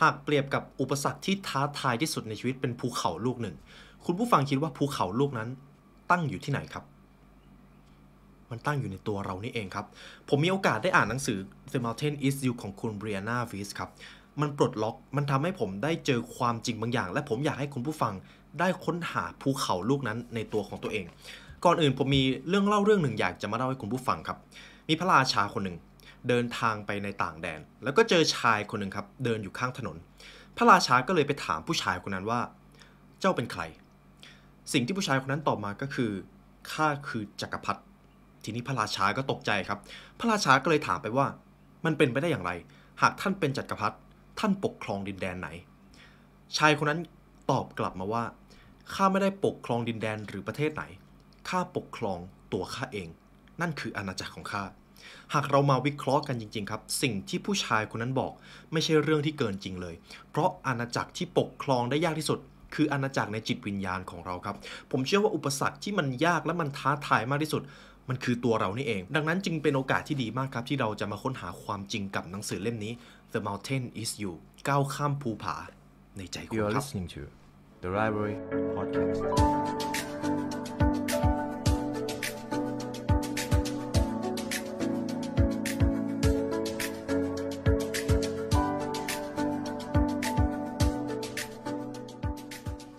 หากเปรียบกับอุปสรรคที่ท้าทายที่สุดในชีวิตเป็นภูเขาลูกหนึ่ง คุณผู้ฟังคิดว่าภูเขาลูกนั้นตั้งอยู่ที่ไหนครับ มันตั้งอยู่ในตัวเรานี่เองครับ ผมมีโอกาสได้อ่านหนังสือ The Mountain Is You ของคุณเบรียนาฟิสครับ มันปลดล็อก มันทำให้ผมได้เจอความจริงบางอย่าง และผมอยากให้คุณผู้ฟังได้ค้นหาภูเขาลูกนั้นในตัวของตัวเอง ก่อนอื่นผมมีเรื่องเล่าเรื่องหนึ่งอยากจะมาเล่าให้คุณผู้ฟังครับ มีพระราชาคนหนึ่งเดินทางไปในต่างแดน แล้วก็เจอชายคนหนึ่งครับ เดินอยู่ข้างถนน พระราชาก็เลยไปถามผู้ชายคนนั้นว่า เจ้าเป็นใคร สิ่งที่ผู้ชายคนนั้นตอบมาก็คือข้าคือจักรพรรดิทีนี้พระราชาก็ตกใจครับ พระราชาก็เลยถามไปว่ามันเป็นไปได้อย่างไร หากท่านเป็นจักรพรรดิท่านปกครองดินแดนไหน ชายคนนั้นตอบกลับมาว่าข้าไม่ได้ปกครองดินแดนหรือประเทศไหนข้าปกครองตัวข้าเอง นั่นคืออาณาจักรของข้าหากเรามาวิเคราะห์กันจริงๆครับ สิ่งที่ผู้ชายคนนั้นบอกไม่ใช่เรื่องที่เกินจริงเลย เพราะอาณาจักรที่ปกครองได้ยากที่สุด คืออาณาจักรในจิตวิญญาณของเราครับ ผมเชื่อว่าอุปสรรคที่มันยากและมันท้าทายมากที่สุด มันคือตัวเรานี่เอง ดังนั้นจึงเป็นโอกาสที่ดีมากครับ ที่เราจะมาค้นหาความจริงกับหนังสือเล่มนี้ The Mountain Is You ก้าวข้ามภูผาในใจคุณครับ You are listening to The Library Podcast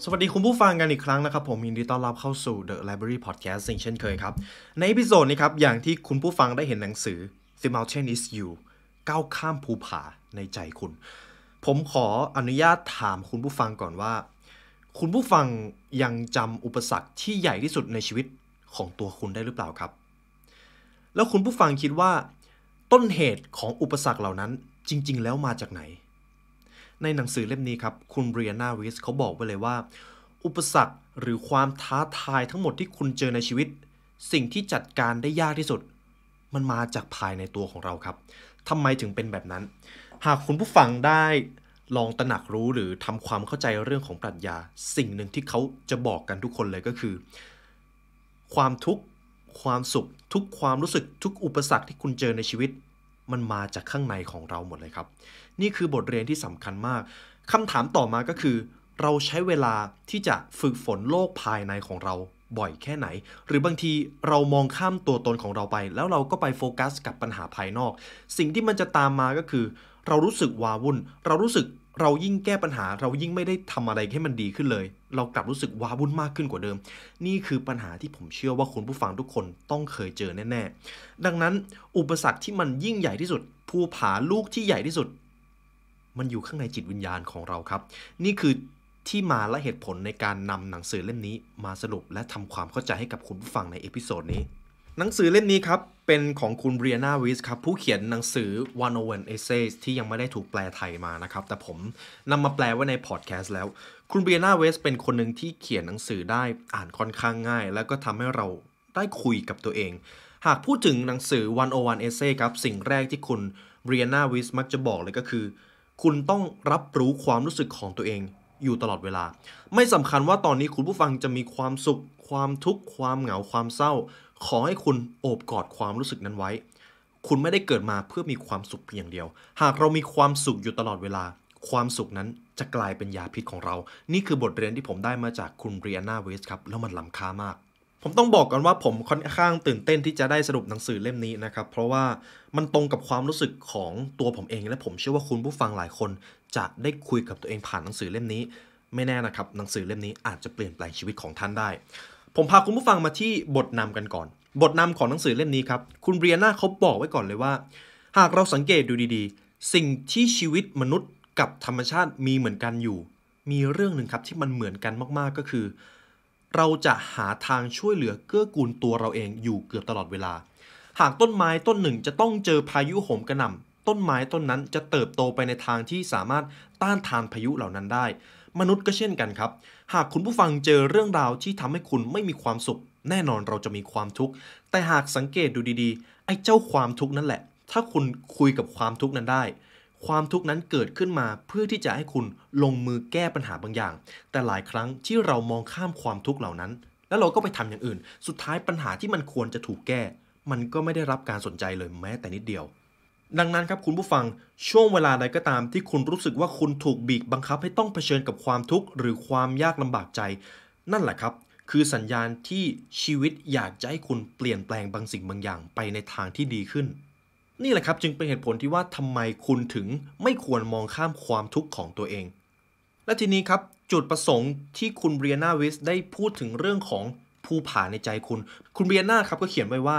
สวัสดีคุณผู้ฟังกันอีกครั้งนะครับ ผมยินดีต้อนรับเข้าสู่ The Library Podcast สิ่งเช่นเคยครับ ในอพิโซดนี้ครับ อย่างที่คุณผู้ฟังได้เห็นหนังสือ The Mountain Is You ก้าวข้ามภูผาในใจคุณ ผมขออนุญาตถามคุณผู้ฟังก่อนว่า คุณผู้ฟังยังจำอุปสรรคที่ใหญ่ที่สุดในชีวิตของตัวคุณได้หรือเปล่าครับ แล้วคุณผู้ฟังคิดว่า ต้นเหตุของอุปสรรคเหล่านั้นจริงๆ แล้วมาจากไหนในหนังสือเล่มนี้ครับคุณเบรียนาวิสเขาบอกไว้เลยว่า อุปสรรคหรือความท้าทายทั้งหมดที่คุณเจอในชีวิต สิ่งที่จัดการได้ยากที่สุด มันมาจากภายในตัวของเราครับทำไมถึงเป็นแบบนั้น หากคุณผู้ฟังได้ลองตระหนักรู้หรือทำความเข้าใจเรื่องของปรัชญา สิ่งหนึ่งที่เขาจะบอกกันทุกคนเลยก็คือ ความทุกข์ความสุข ทุกความรู้สึก ทุกอุปสรรคที่คุณเจอในชีวิต มันมาจากข้างในของเราหมดเลยครับนี่คือบทเรียนที่สำคัญมาก คำถามต่อมาก็คือ เราใช้เวลาที่จะฝึกฝนโลกภายในของเราบ่อยแค่ไหน หรือบางทีเรามองข้ามตัวตนของเราไป แล้วเราก็ไปโฟกัสกับปัญหาภายนอก สิ่งที่มันจะตามมาก็คือ เรารู้สึกวาวุ่น เรารู้สึกเรายิ่งแก้ปัญหา เรายิ่งไม่ได้ทำอะไรให้มันดีขึ้นเลย เรากลับรู้สึกวาวุ่นมากขึ้นกว่าเดิม นี่คือปัญหาที่ผมเชื่อว่าคุณผู้ฟังทุกคนต้องเคยเจอแน่ๆ ดังนั้น อุปสรรคที่มันยิ่งใหญ่ที่สุด ภูผาลูกที่ใหญ่ที่สุดมันอยู่ข้างในจิตวิญญาณของเราครับ นี่คือที่มาและเหตุผลในการนำหนังสือเล่มนี้มาสรุปและทำความเข้าใจให้กับคุณผู้ฟังในเอพิโซดนี้ หนังสือเล่มนี้ครับ เป็นของคุณเบรียนาวิสครับผู้เขียนหนังสือ One o n Essays ที่ยังไม่ได้ถูกแปลไทยมานะครับ แต่ผมนำมาแปลไว้ในพอดแคสต์แล้ว คุณเบรียนาวิสเป็นคนหนึ่งที่เขียนหนังสือได้อ่านค่อนข้างง่าย แล้วก็ทำให้เราได้คุยกับตัวเอง หากพูดถึงหนังสือ One o n Essay ครับ สิ่งแรกที่คุณเบรียนาวิสมักจะบอกเลยก็คือคุณต้องรับรู้ความรู้สึกของตัวเองอยู่ตลอดเวลา ไม่สำคัญว่าตอนนี้คุณผู้ฟังจะมีความสุข ความทุกข์ความเหงา ความเศร้า ขอให้คุณโอบกอดความรู้สึกนั้นไว้ คุณไม่ได้เกิดมาเพื่อมีความสุขเพียงเดียว หากเรามีความสุขอยู่ตลอดเวลา ความสุขนั้นจะกลายเป็นยาพิษของเรานี่คือบทเรียนที่ผมได้มาจากคุณเรียนาเวสครับแล้วมันล้ำค่ามากผมต้องบอกก่อนว่าผมค่อนข้างตื่นเต้นที่จะได้สรุปหนังสือเล่มนี้นะครับเพราะว่ามันตรงกับความรู้สึกของตัวผมเอง และผมเชื่อว่าคุณผู้ฟังหลายคน จะได้คุยกับตัวเองผ่านหนังสือเล่มนี้ ไม่แน่นะครับหนังสือเล่มนี้อาจจะเปลี่ยนแปลงชีวิตของท่านได้ ผมพาคุณผู้ฟังมาที่บทนำกันก่อน บทนำของหนังสือเล่มนี้ครับคุณเบรียนาเขาบอกไว้ก่อนเลยว่า หากเราสังเกตดูดีๆสิ่งที่ชีวิตมนุษย์กับธรรมชาติมีเหมือนกันอยู่ มีเรื่องหนึ่งครับที่มันเหมือนกันมากๆก็คือเราจะหาทางช่วยเหลือเกื้อกูลตัวเราเองอยู่เกือบตลอดเวลา หากต้นไม้ต้นหนึ่งจะต้องเจอพายุโหมกระหน่ำต้นไม้ต้นนั้นจะเติบโตไปในทางที่สามารถต้านทานพายุเหล่านั้นได้ มนุษย์ก็เช่นกันครับ หากคุณผู้ฟังเจอเรื่องราวที่ทำให้คุณไม่มีความสุข แน่นอนเราจะมีความทุกข์แต่หากสังเกตดูดีๆไอ้เจ้าความทุกข์นั่นแหละ ถ้าคุณคุยกับความทุกข์นั้นได้ความทุกข์นั้นเกิดขึ้นมาเพื่อที่จะให้คุณลงมือแก้ปัญหาบางอย่าง แต่หลายครั้งที่เรามองข้ามความทุกข์เหล่านั้น แล้วเราก็ไปทำอย่างอื่น สุดท้ายปัญหาที่มันควรจะถูกแก้ มันก็ไม่ได้รับการสนใจเลยแม้แต่นิดเดียว ดังนั้นครับคุณผู้ฟัง ช่วงเวลาใดก็ตามที่คุณรู้สึกว่าคุณถูกบีบบังคับให้ต้องเผชิญกับความทุกข์หรือความยากลำบากใจ นั่นแหละครับ คือสัญญาณที่ชีวิตอยากจะให้คุณเปลี่ยนแปลงบางสิ่งบางอย่างไปในทางที่ดีขึ้นนี่แหละครับจึงเป็นเหตุผลที่ว่าทำไมคุณถึงไม่ควรมองข้ามความทุกข์ของตัวเอง และทีนี้ครับจุดประสงค์ที่คุณเบียนาวิสได้พูดถึงเรื่องของภูผาในใจคุณ คุณเบียนาครับก็เขียนไว้ว่า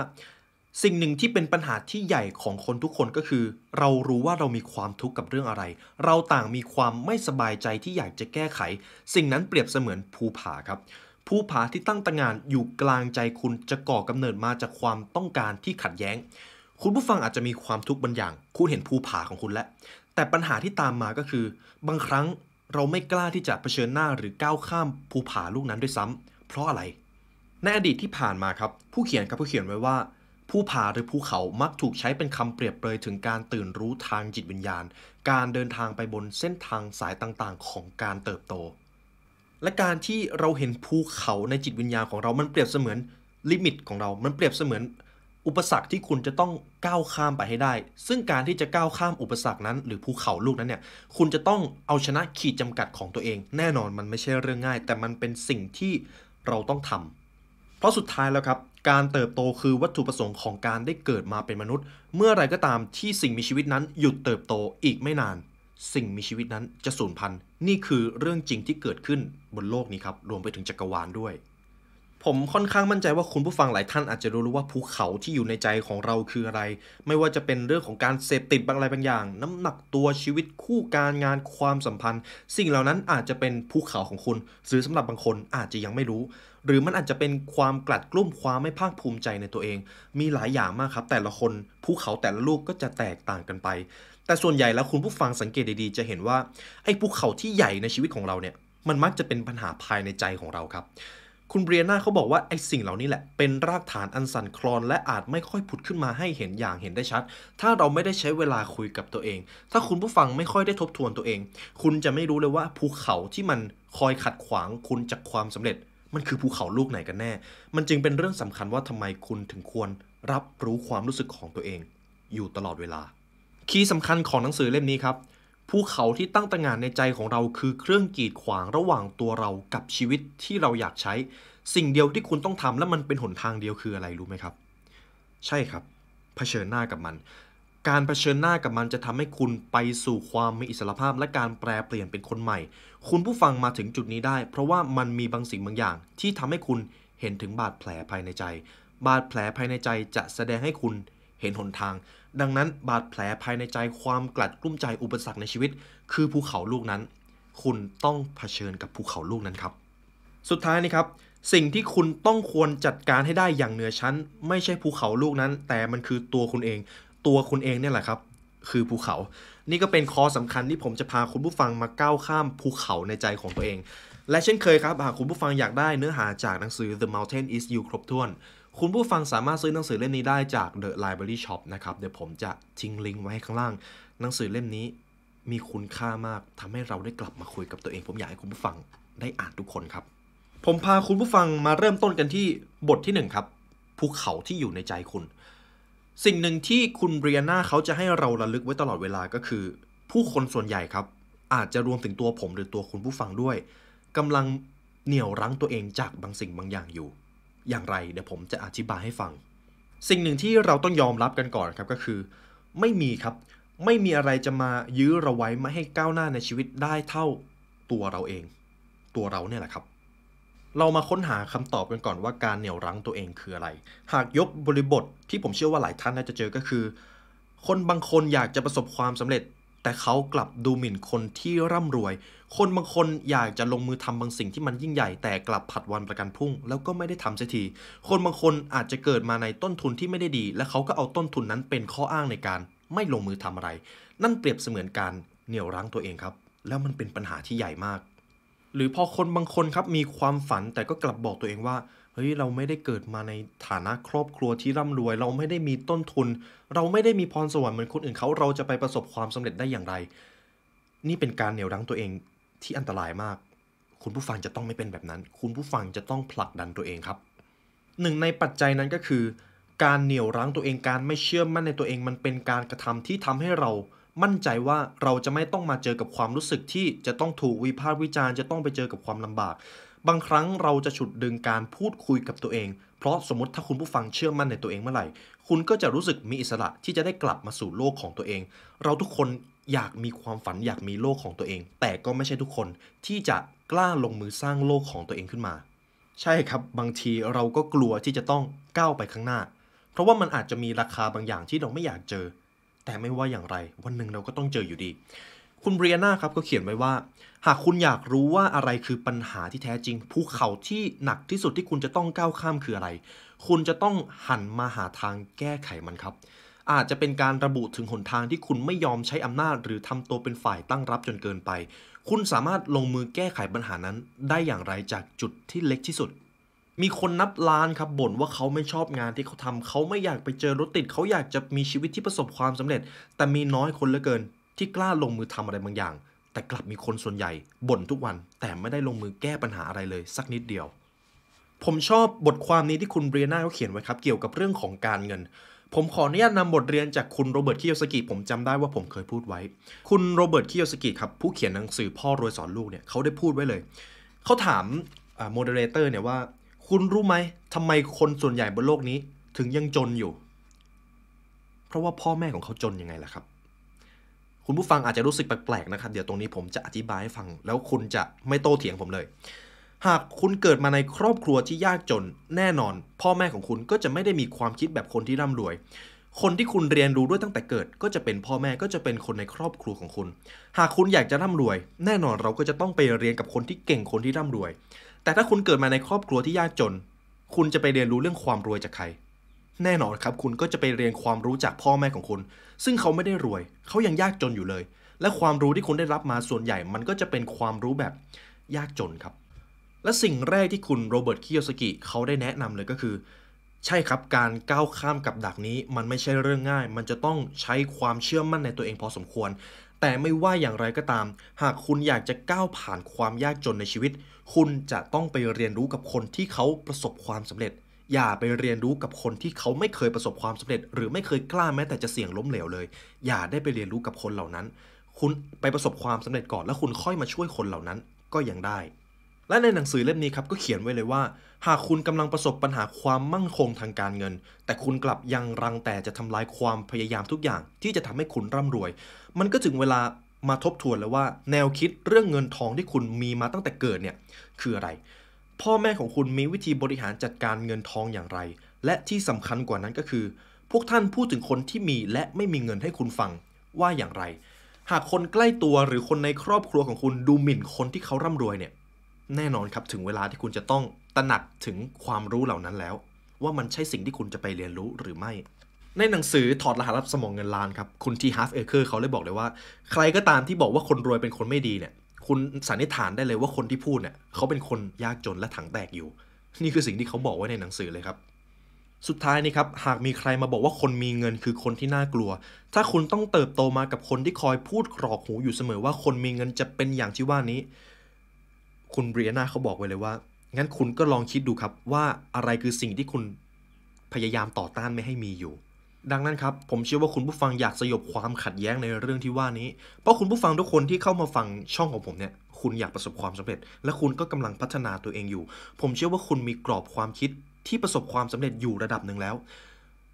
สิ่งหนึ่งที่เป็นปัญหาที่ใหญ่ของคนทุกคนก็คือ เรารู้ว่าเรามีความทุกข์กับเรื่องอะไร เราต่างมีความไม่สบายใจที่อยากจะแก้ไข สิ่งนั้นเปรียบเสมือนภูผาครับภูผาที่ตั้งตระงานอยู่กลางใจคุณจะก่อกำเนิดมาจากความต้องการที่ขัดแย้งคุณผู้ฟังอาจจะมีความทุกข์บางอย่างคุณเห็นภูผาของคุณแล้วแต่ปัญหาที่ตามมาก็คือ บางครั้งเราไม่กล้าที่จะเผชิญหน้าหรือก้าวข้ามภูผาลูกนั้นด้วยซ้ำ เพราะอะไรในอดีตที่ผ่านมาครับผู้เขียนครับผู้เขียนไว้ว่าภูผาหรือภูเขามักถูกใช้เป็นคำเปรียบเปรยถึงการตื่นรู้ทางจิตวิญญาณ การเดินทางไปบนเส้นทางสายต่างๆ ของการเติบโต และการที่เราเห็นภูเขาในจิตวิญญาณของเรามันเปรียบเสมือน ลิมิตของเรา มันเปรียบเสมือนอุปสรรคที่คุณจะต้องก้าวข้ามไปให้ได้ ซึ่งการที่จะก้าวข้ามอุปสรรคนั้น หรือภูเขาลูกนั้นเนี่ย คุณจะต้องเอาชนะขีดจำกัดของตัวเอง แน่นอนมันไม่ใช่เรื่องง่าย แต่มันเป็นสิ่งที่เราต้องทำ เพราะสุดท้ายแล้วครับการเติบโตคือวัตถุประสงค์ของการได้เกิดมาเป็นมนุษย์ เมื่อไรก็ตามที่สิ่งมีชีวิตนั้น หยุดเติบโตอีกไม่นาน สิ่งมีชีวิตนั้นจะสูญพันธุ์นี่คือเรื่องจริงที่เกิดขึ้นบนโลกนี้ครับรวมไปถึงจักรวาลด้วยผมค่อนข้างมั่นใจว่าคุณผู้ฟังหลายท่านอาจจะรู้ว่าภูเขาที่อยู่ในใจของเราคืออะไร ไม่ว่าจะเป็นเรื่องของการเสพติดบางอะไรบางอย่าง น้ำหนักตัวชีวิตคู่การงานความสัมพันธ์ สิ่งเหล่านั้นอาจจะเป็นภูเขาของคุณหรือสำหรับบางคนอาจจะยังไม่รู้ หรือมันอาจจะเป็นความกลัดกลุ้มความไม่ภาคภูมิใจในตัวเอง มีหลายอย่างมากครับ แต่ละคนภูเขาแต่ละลูกก็จะแตกต่างกันไป แต่ส่วนใหญ่แล้วคุณผู้ฟังสังเกตดีๆ จะเห็นว่าไอ้ภูเขาที่ใหญ่ในชีวิตของเราเนี่ย มันมักจะเป็นปัญหาภายในใจของเราครับคุณเบรียนาเขาบอกว่าไอ้สิ่งเหล่านี้แหละเป็นรากฐานอันสั่นคลอนและอาจไม่ค่อยผุดขึ้นมาให้เห็นอย่างเห็นได้ชัด ถ้าเราไม่ได้ใช้เวลาคุยกับตัวเอง ถ้าคุณผู้ฟังไม่ค่อยได้ทบทวนตัวเอง คุณจะไม่รู้เลยว่าภูเขาที่มันคอยขัดขวางคุณจากความสำเร็จ มันคือภูเขาลูกไหนกันแน่ มันจึงเป็นเรื่องสำคัญว่าทำไมคุณถึงควรรับรู้ความรู้สึกของตัวเองอยู่ตลอดเวลา คีย์สำคัญของหนังสือเล่มนี้ครับภูเขาที่ตั้งตระหง่านในใจของเราคือเครื่องกีดขวางระหว่างตัวเรากับชีวิตที่เราอยากใช้ สิ่งเดียวที่คุณต้องทำและมันเป็นหนทางเดียวคืออะไรรู้ไหมครับ ใช่ครับเผชิญหน้ากับมัน การเผชิญหน้ากับมันจะทำให้คุณไปสู่ความมีอิสรภาพ และการแปลเปลี่ยนเป็นคนใหม่ คุณผู้ฟังมาถึงจุดนี้ได้ เพราะว่ามันมีบางสิ่งบางอย่างที่ทำให้คุณเห็นถึงบาดแผลภายในใจ บาดแผลภายในใจจะแสดงให้คุณเห็นหนทางดังนั้น บาดแผลภายในใจความกลัดกลุ้มใจอุปสรรคในชีวิต คือภูเขาลูกนั้น คุณต้องเผชิญกับภูเขาลูกนั้นครับ สุดท้ายนี่ครับสิ่งที่คุณต้องควรจัดการให้ได้อย่างเหนือชั้น ไม่ใช่ภูเขาลูกนั้น แต่มันคือตัวคุณเอง ตัวคุณเองเนี่ยแหละครับ คือภูเขา นี่ก็เป็นคอสำคัญที่ผมจะพาคุณผู้ฟังมาก้าวข้ามภูเขาในใจของตัวเอง และเช่นเคยครับหากคุณผู้ฟังอยากได้เนื้อหาจากหนังสือ The Mountain Is You ครบถ้วนคุณผู้ฟังสามารถซื้อหนังสือเล่มนี้ได้จาก The Library Shop นะครับเดี๋ยวผมจะทิ้งลิงก์ไว้ข้างล่างหนังสือเล่มนี้มีคุณค่ามากทำให้เราได้กลับมาคุยกับตัวเองผมอยากให้คุณผู้ฟังได้อ่านทุกคนครับ ผมพาคุณผู้ฟังมาเริ่มต้นกันที่บทที่1ครับภูเขาที่อยู่ในใจคุณ สิ่งหนึ่งที่คุณเบรียนาเขาจะให้เราระลึกไว้ตลอดเวลาก็คือผู้คนส่วนใหญ่ครับอาจจะรวมถึงตัวผมหรือตัวคุณผู้ฟังด้วยกำลังเหนี่ยวรั้งตัวเองจากบางสิ่งบางอย่างอยู่อย่างไรเดี๋ยวผมจะอธิบายให้ฟัง สิ่งหนึ่งที่เราต้องยอมรับกันก่อนครับก็คือ ไม่มีครับไม่มีอะไรจะมายื้อเราไว้ไม่ให้ก้าวหน้าในชีวิตได้เท่าตัวเราเอง ตัวเราเนี่ยแหละครับ เรามาค้นหาคำตอบกันก่อนว่า การเหนี่ยวรั้งตัวเองคืออะไร หากยกบริบทที่ผมเชื่อว่าหลายท่านน่าจะเจอก็คือ คนบางคนอยากจะประสบความสำเร็จแต่เขากลับดูหมิ่นคนที่ร่ำรวย คนบางคนอยากจะลงมือทำบางสิ่งที่มันยิ่งใหญ่แต่กลับผัดวันประกันพรุ่ง แล้วก็ไม่ได้ทำเสียที คนบางคนอาจจะเกิดมาในต้นทุนที่ไม่ได้ดี และเขาก็เอาต้นทุนนั้นเป็นข้ออ้างในการ ไม่ลงมือทำอะไร นั่นเปรียบเสมือนการเหนี่ยวรั้งตัวเองครับ แล้วมันเป็นปัญหาที่ใหญ่มาก หรือพอคนบางคนครับมีความฝันแต่ก็กลับบอกตัวเองว่าเฮ้ยเราไม่ได้เกิดมาในฐานะครอบครัวที่ร่ำรวย เราไม่ได้มีต้นทุน เราไม่ได้มีพรสวรรค์เหมือนคนอื่นเขาเราจะไปประสบความสำเร็จได้อย่างไร นี่เป็นการเหนี่ยวรั้งตัวเองที่อันตรายมาก คุณผู้ฟังจะต้องไม่เป็นแบบนั้น คุณผู้ฟังจะต้องผลักดันตัวเองครับหนึ่งในปัจจัยนั้นก็คือ การเหนี่ยวรั้งตัวเองการไม่เชื่อมั่นในตัวเองมันเป็นการกระทำที่ทำให้เรา มั่นใจว่าเราจะไม่ต้องมาเจอกับความรู้สึกที่จะต้องถูกวิพากษ์วิจารณ์จะต้องไปเจอกับความลำบากบางครั้ง เราจะฉุดดึงการพูดคุยกับตัวเอง เพราะสมมติถ้าคุณผู้ฟังเชื่อมั่นในตัวเองเมื่อไหร่ คุณก็จะรู้สึกมีอิสระที่จะได้กลับมาสู่โลกของตัวเอง เราทุกคนอยากมีความฝันอยากมีโลกของตัวเอง แต่ก็ไม่ใช่ทุกคนที่จะกล้าลงมือสร้างโลกของตัวเองขึ้นมา ใช่ครับ บางทีเราก็กลัวที่จะต้องก้าวไปข้างหน้า เพราะว่ามันอาจจะมีราคาบางอย่างที่เราไม่อยากเจอ แต่ไม่ว่าอย่างไร วันหนึ่งเราก็ต้องเจออยู่ดี คุณเบรียนาครับก็เขียนไว้ว่าหากคุณอยากรู้ว่าอะไรคือปัญหาที่แท้จริงภูเขาที่หนักที่สุดที่คุณจะต้องก้าวข้ามคืออะไร คุณจะต้องหันมาหาทางแก้ไขมันครับ อาจจะเป็นการระบุถึงหนทางที่คุณไม่ยอมใช้อำนาจหรือทำตัวเป็นฝ่ายตั้งรับจนเกินไป คุณสามารถลงมือแก้ไขปัญหานั้น ได้อย่างไรจากจุดที่เล็กที่สุด มีคนนับล้านครับบ่นว่าเขาไม่ชอบงานที่เขาทำเขาไม่อยากไปเจอรถติด เขาอยากจะมีชีวิตที่ประสบความสำเร็จ แต่มีน้อยคนเหลือเกินที่กล้าลงมือทำอะไรบางอย่างแต่กลับมีคนส่วนใหญ่บ่นทุกวันแต่ไม่ได้ลงมือแก้ปัญหาอะไรเลย สักนิดเดียว ผมชอบบทความนี้ที่คุณเบรียนาเขาเขียนไว้ครับ เกี่ยวกับเรื่องของการเงิน ผมขออนุญาตนำบทเรียนจากคุณโรเบิร์ตคิโยสกิผมจำได้ว่าผมเคยพูดไว้ คุณโรเบิร์ตคิโยสกิครับผู้เขียนหนังสือพ่อรวยสอนลูกเนี่ยเขาได้พูดไว้เลย เขาถามโมเดเลเตอร์เนี่ยว่า คุณรู้ไหมทำไมคนส่วนใหญ่บนโลกนี้ถึงยังจนอยู่ เพราะว่าพ่อแม่ของเขาจนยังไงล่ะครับคุณผู้ฟังอาจจะรู้สึกแปลกๆนะครับ เดี๋ยวตรงนี้ผมจะอธิบายให้ฟัง แล้วคุณจะไม่โต้เถียงผมเลย หากคุณเกิดมาในครอบครัวที่ยากจน แน่นอน พ่อแม่ของคุณก็จะไม่ได้มีความคิดแบบคนที่ร่ำรวย คนที่คุณเรียนรู้ด้วยตั้งแต่เกิดก็จะเป็นพ่อแม่ก็จะเป็นคนในครอบครัวของคุณ หากคุณอยากจะร่ำรวย แน่นอนเราก็จะต้องไปเรียนกับคนที่เก่งคนที่ร่ำรวย แต่ถ้าคุณเกิดมาในครอบครัวที่ยากจน คุณจะไปเรียนรู้เรื่องความรวยจากใคร แน่นอนครับ คุณก็จะไปเรียนความรู้จากพ่อแม่ของคุณซึ่งเขาไม่ได้รวย เขายังยากจนอยู่เลย และความรู้ที่คุณได้รับมาส่วนใหญ่ มันก็จะเป็นความรู้แบบยากจนครับ และสิ่งแรกที่คุณโรเบิร์ตคิโยสกิเขาได้แนะนำเลยก็คือ ใช่ครับการก้าวข้ามกับดักนี้ มันไม่ใช่เรื่องง่าย มันจะต้องใช้ความเชื่อมั่นในตัวเองพอสมควร แต่ไม่ว่าอย่างไรก็ตาม หากคุณอยากจะก้าวผ่านความยากจนในชีวิต คุณจะต้องไปเรียนรู้กับคนที่เขาประสบความสำเร็จอย่าไปเรียนรู้กับคนที่เขาไม่เคยประสบความสำเร็จหรือไม่เคยกล้าแม้แต่จะเสี่ยงล้มเหลวเลย อย่าได้ไปเรียนรู้กับคนเหล่านั้น คุณไปประสบความสำเร็จก่อนแล้วคุณค่อยมาช่วยคนเหล่านั้นก็ยังได้ และในหนังสือเล่มนี้ครับก็เขียนไว้เลยว่า หากคุณกำลังประสบปัญหาความมั่งคงทางการเงิน แต่คุณกลับยังรังแต่จะทำลายความพยายามทุกอย่างที่จะทำให้คุณร่ำรวย มันก็ถึงเวลามาทบทวนแล้วว่า แนวคิดเรื่องเงินทองที่คุณมีมาตั้งแต่เกิดเนี่ยคืออะไรพ่อแม่ของคุณมีวิธีบริหารจัดการเงินทองอย่างไร และที่สำคัญกว่านั้นก็คือ พวกท่านพูดถึงคนที่มีและไม่มีเงินให้คุณฟังว่าอย่างไร หากคนใกล้ตัวหรือคนในครอบครัวของคุณดูหมิ่นคนที่เขาร่ำรวยเนี่ย แน่นอนครับถึงเวลาที่คุณจะต้องตระหนักถึงความรู้เหล่านั้นแล้ว ว่ามันใช่สิ่งที่คุณจะไปเรียนรู้หรือไม่ ในหนังสือถอดรหัสรับสมองเงินล้านครับ คุณทีฮาร์ฟเอเคอร์เขาเลยบอกเลยว่า ใครก็ตามที่บอกว่าคนรวยเป็นคนไม่ดีเนี่ยคุณสันนิษฐานได้เลยว่าคนที่พูดเนี่ยเขาเป็นคนยากจนและถังแตกอยู่ นี่คือสิ่งที่เขาบอกไว้ในหนังสือเลยครับ สุดท้ายนี่ครับหากมีใครมาบอกว่าคนมีเงินคือคนที่น่ากลัว ถ้าคุณต้องเติบโตมากับคนที่คอยพูดกรอกหูอยู่เสมอว่าคนมีเงินจะเป็นอย่างที่ว่านี้ คุณเบรียนาเขาบอกไว้เลยว่างั้นคุณก็ลองคิดดูครับ ว่าอะไรคือสิ่งที่คุณพยายามต่อต้านไม่ให้มีอยู่ดังนั้นครับ ผมเชื่อว่าคุณผู้ฟังอยากสยบความขัดแย้งในเรื่องที่ว่านี้ เพราะคุณผู้ฟังทุกคนที่เข้ามาฟังช่องของผมเนี่ยคุณอยากประสบความสำเร็จ และคุณก็กำลังพัฒนาตัวเองอยู่ ผมเชื่อว่าคุณมีกรอบความคิดที่ประสบความสำเร็จอยู่ระดับหนึ่งแล้ว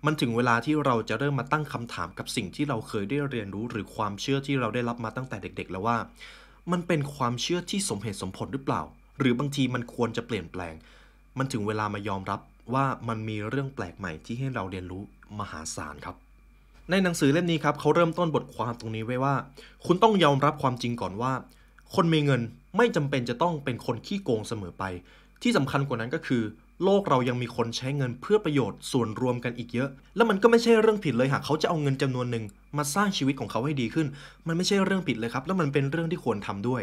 มันถึงเวลาที่เราจะเริ่มมาตั้งคำถามกับสิ่งที่เราเคยได้เรียนรู้ หรือความเชื่อที่เราได้รับมาตั้งแต่เด็ก ๆ แล้วว่า มันเป็นความเชื่อที่สมเหตุสมผลหรือเปล่า หรือบางทีมันควรจะเปลี่ยนแปลง มันถึงเวลามายอมรับว่ามันมีเรื่องแปลกใหม่ที่ให้เราเรียนรู้มหาศาลครับ ในหนังสือเล่มนี้ครับเขาเริ่มต้นบทความตรงนี้ไว้ว่า คุณต้องยอมรับความจริงก่อนว่า คนมีเงินไม่จำเป็นจะต้องเป็นคนขี้โกงเสมอไป ที่สำคัญกว่านั้นก็คือ โลกเรายังมีคนใช้เงินเพื่อประโยชน์ ส่วนรวมกันอีกเยอะ และมันก็ไม่ใช่เรื่องผิดเลย หากเขาจะเอาเงินจำนวนหนึ่งมาสร้างชีวิตของเขาให้ดีขึ้น มันไม่ใช่เรื่องผิดเลยครับและมันเป็นเรื่องที่ควรทำด้วย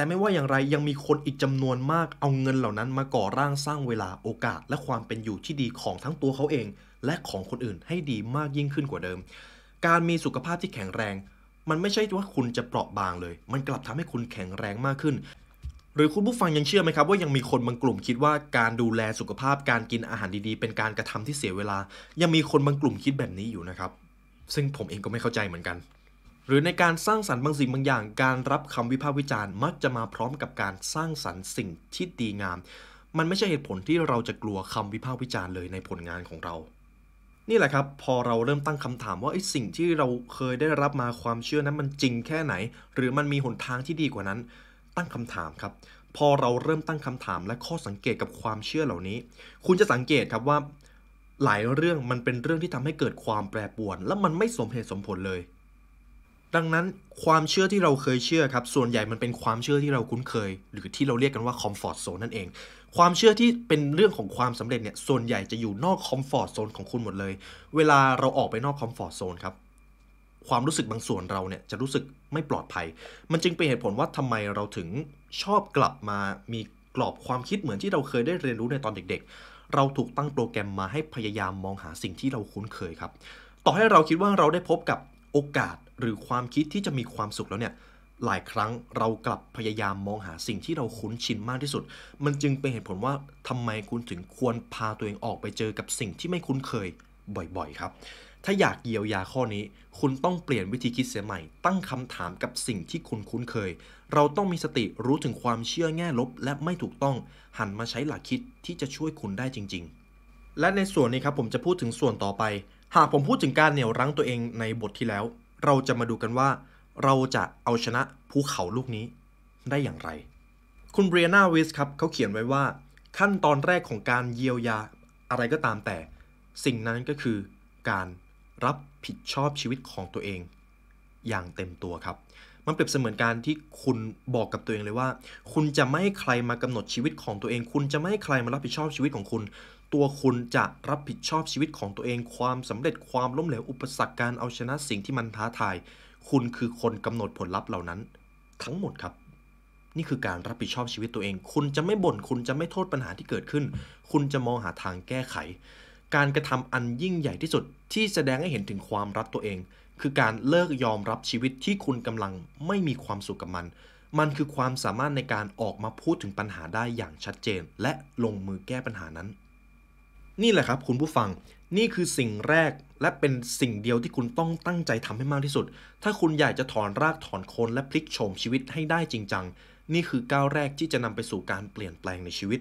แต่ไม่ว่าอย่างไรยังมีคนอีกจำนวนมากเอาเงินเหล่านั้นมาก่อร่างสร้างเวลาโอกาสและความเป็นอยู่ที่ดีของทั้งตัวเขาเอง และของคนอื่นให้ดีมากยิ่งขึ้นกว่าเดิม การมีสุขภาพที่แข็งแรง มันไม่ใช่ว่าคุณจะเปราะบางเลย มันกลับทำให้คุณแข็งแรงมากขึ้น หรือคุณผู้ฟังยังเชื่อไหมครับว่ายังมีคนบางกลุ่มคิดว่าการดูแลสุขภาพการกินอาหารดีๆ เป็นการกระทำที่เสียเวลา ยังมีคนบางกลุ่มคิดแบบนี้อยู่นะครับ ซึ่งผมเองก็ไม่เข้าใจเหมือนกันหรือในการสร้างสรรค์บางสิ่งบางอย่าง การรับคำวิพากษ์วิจารณ์ มักจะมาพร้อมกับการสร้างสรรค์สิ่งที่ดีงาม มันไม่ใช่เหตุผลที่เราจะกลัวคำวิพากษ์วิจารณ์เลยในผลงานของเรา นี่แหละครับ พอเราเริ่มตั้งคำถามว่าไอ้สิ่งที่เราเคยได้รับมาความเชื่อนั้น มันจริงแค่ไหน หรือมันมีหนทางที่ดีกว่านั้น ตั้งคำถามครับพอเราเริ่มตั้งคำถามและข้อสังเกตกับความเชื่อเหล่านี้ คุณจะสังเกตครับว่า หลายเรื่องมันเป็นเรื่องที่ทำให้เกิดความแปรปรวน และมันไม่สมเหตุสมผลเลยดังนั้นความเชื่อที่เราเคยเชื่อครับ ส่วนใหญ่มันเป็นความเชื่อที่เราคุ้นเคย หรือที่เราเรียกกันว่าคอมฟอร์ตโซนนั่นเอง ความเชื่อที่เป็นเรื่องของความสำเร็จเนี่ยส่วนใหญ่จะอยู่นอกคอมฟอร์ตโซนของคุณหมดเลย เวลาเราออกไปนอกคอมฟอร์ตโซนครับความรู้สึกบางส่วนเราเนี่ยจะรู้สึกไม่ปลอดภัย มันจึงเป็นเหตุผลว่าทำไมเราถึงชอบกลับมามีกรอบความคิดเหมือนที่เราเคยได้เรียนรู้ในตอนเด็กๆ เราถูกตั้งโปรแกรมมาให้พยายามมองหาสิ่งที่เราคุ้นเคยครับ ต่อให้เราคิดว่าเราได้พบกับโอกาสหรือความคิดที่จะมีความสุขแล้วเนี่ย หลายครั้งเรากลับพยายามมองหาสิ่งที่เราคุ้นชินมากที่สุด มันจึงเป็นเหตุผลว่าทำไมคุณถึงควรพาตัวเองออกไปเจอกับสิ่งที่ไม่คุ้นเคย บ่อยๆครับ ถ้าอยากเยียวยาข้อนี้ คุณต้องเปลี่ยนวิธีคิดเสียใหม่ ตั้งคำถามกับสิ่งที่คุณคุ้นเคย เราต้องมีสติรู้ถึงความเชื่อแง่ลบ และไม่ถูกต้องหันมาใช้หลักคิดที่จะช่วยคุณได้จริง ๆ และในส่วนนี้ครับผมจะพูดถึงส่วนต่อไป หากผมพูดถึงการเหนี่ยวรั้งตัวเองในบทที่แล้วเราจะมาดูกันว่าเราจะเอาชนะภูเขาลูกนี้ได้อย่างไร คุณเบรียนาวิสครับเขาเขียนไว้ว่าขั้นตอนแรกของการเยียวยาอะไรก็ตามแต่สิ่งนั้นก็คือ การรับผิดชอบชีวิตของตัวเอง อย่างเต็มตัวครับ มันเปรียบเสมือนการที่คุณบอกกับตัวเองเลยว่า คุณจะไม่ให้ใครมากำหนดชีวิตของตัวเอง คุณจะไม่ให้ใครมารับผิดชอบชีวิตของคุณตัวคุณจะรับผิดชอบชีวิตของตัวเอง ความสำเร็จความล้มเหลวอุปสรรคการเอาชนะสิ่งที่มันท้าทาย คุณคือคนกำหนดผลลัพธ์เหล่านั้น ทั้งหมดครับ นี่คือการรับผิดชอบชีวิตตัวเอง คุณจะไม่บน่นคุณจะไม่โทษปัญหาที่เกิดขึ้น คุณจะมองหาทางแก้ไข การกระทำอันยิ่งใหญ่ที่สุดที่แสดงให้เห็นถึงความรักตัวเอง คือการเลิกยอมรับชีวิตที่คุณกำลังไม่มีความสุขกับมัน มันคือความสามารถในการออกมาพูดถึงปัญหาได้อย่างชัดเจน และลงมือแก้ปัญหานั้นนี่แหละครับคุณผู้ฟังนี่คือสิ่งแรกและเป็นสิ่งเดียวที่คุณต้องตั้งใจทำให้มากที่สุด ถ้าคุณอยากจะถอนรากถอนโคนและพลิกโฉมชีวิตให้ได้จริงจังนี่คือก้าวแรกที่จะนำไปสู่การเปลี่ยนแปลงในชีวิต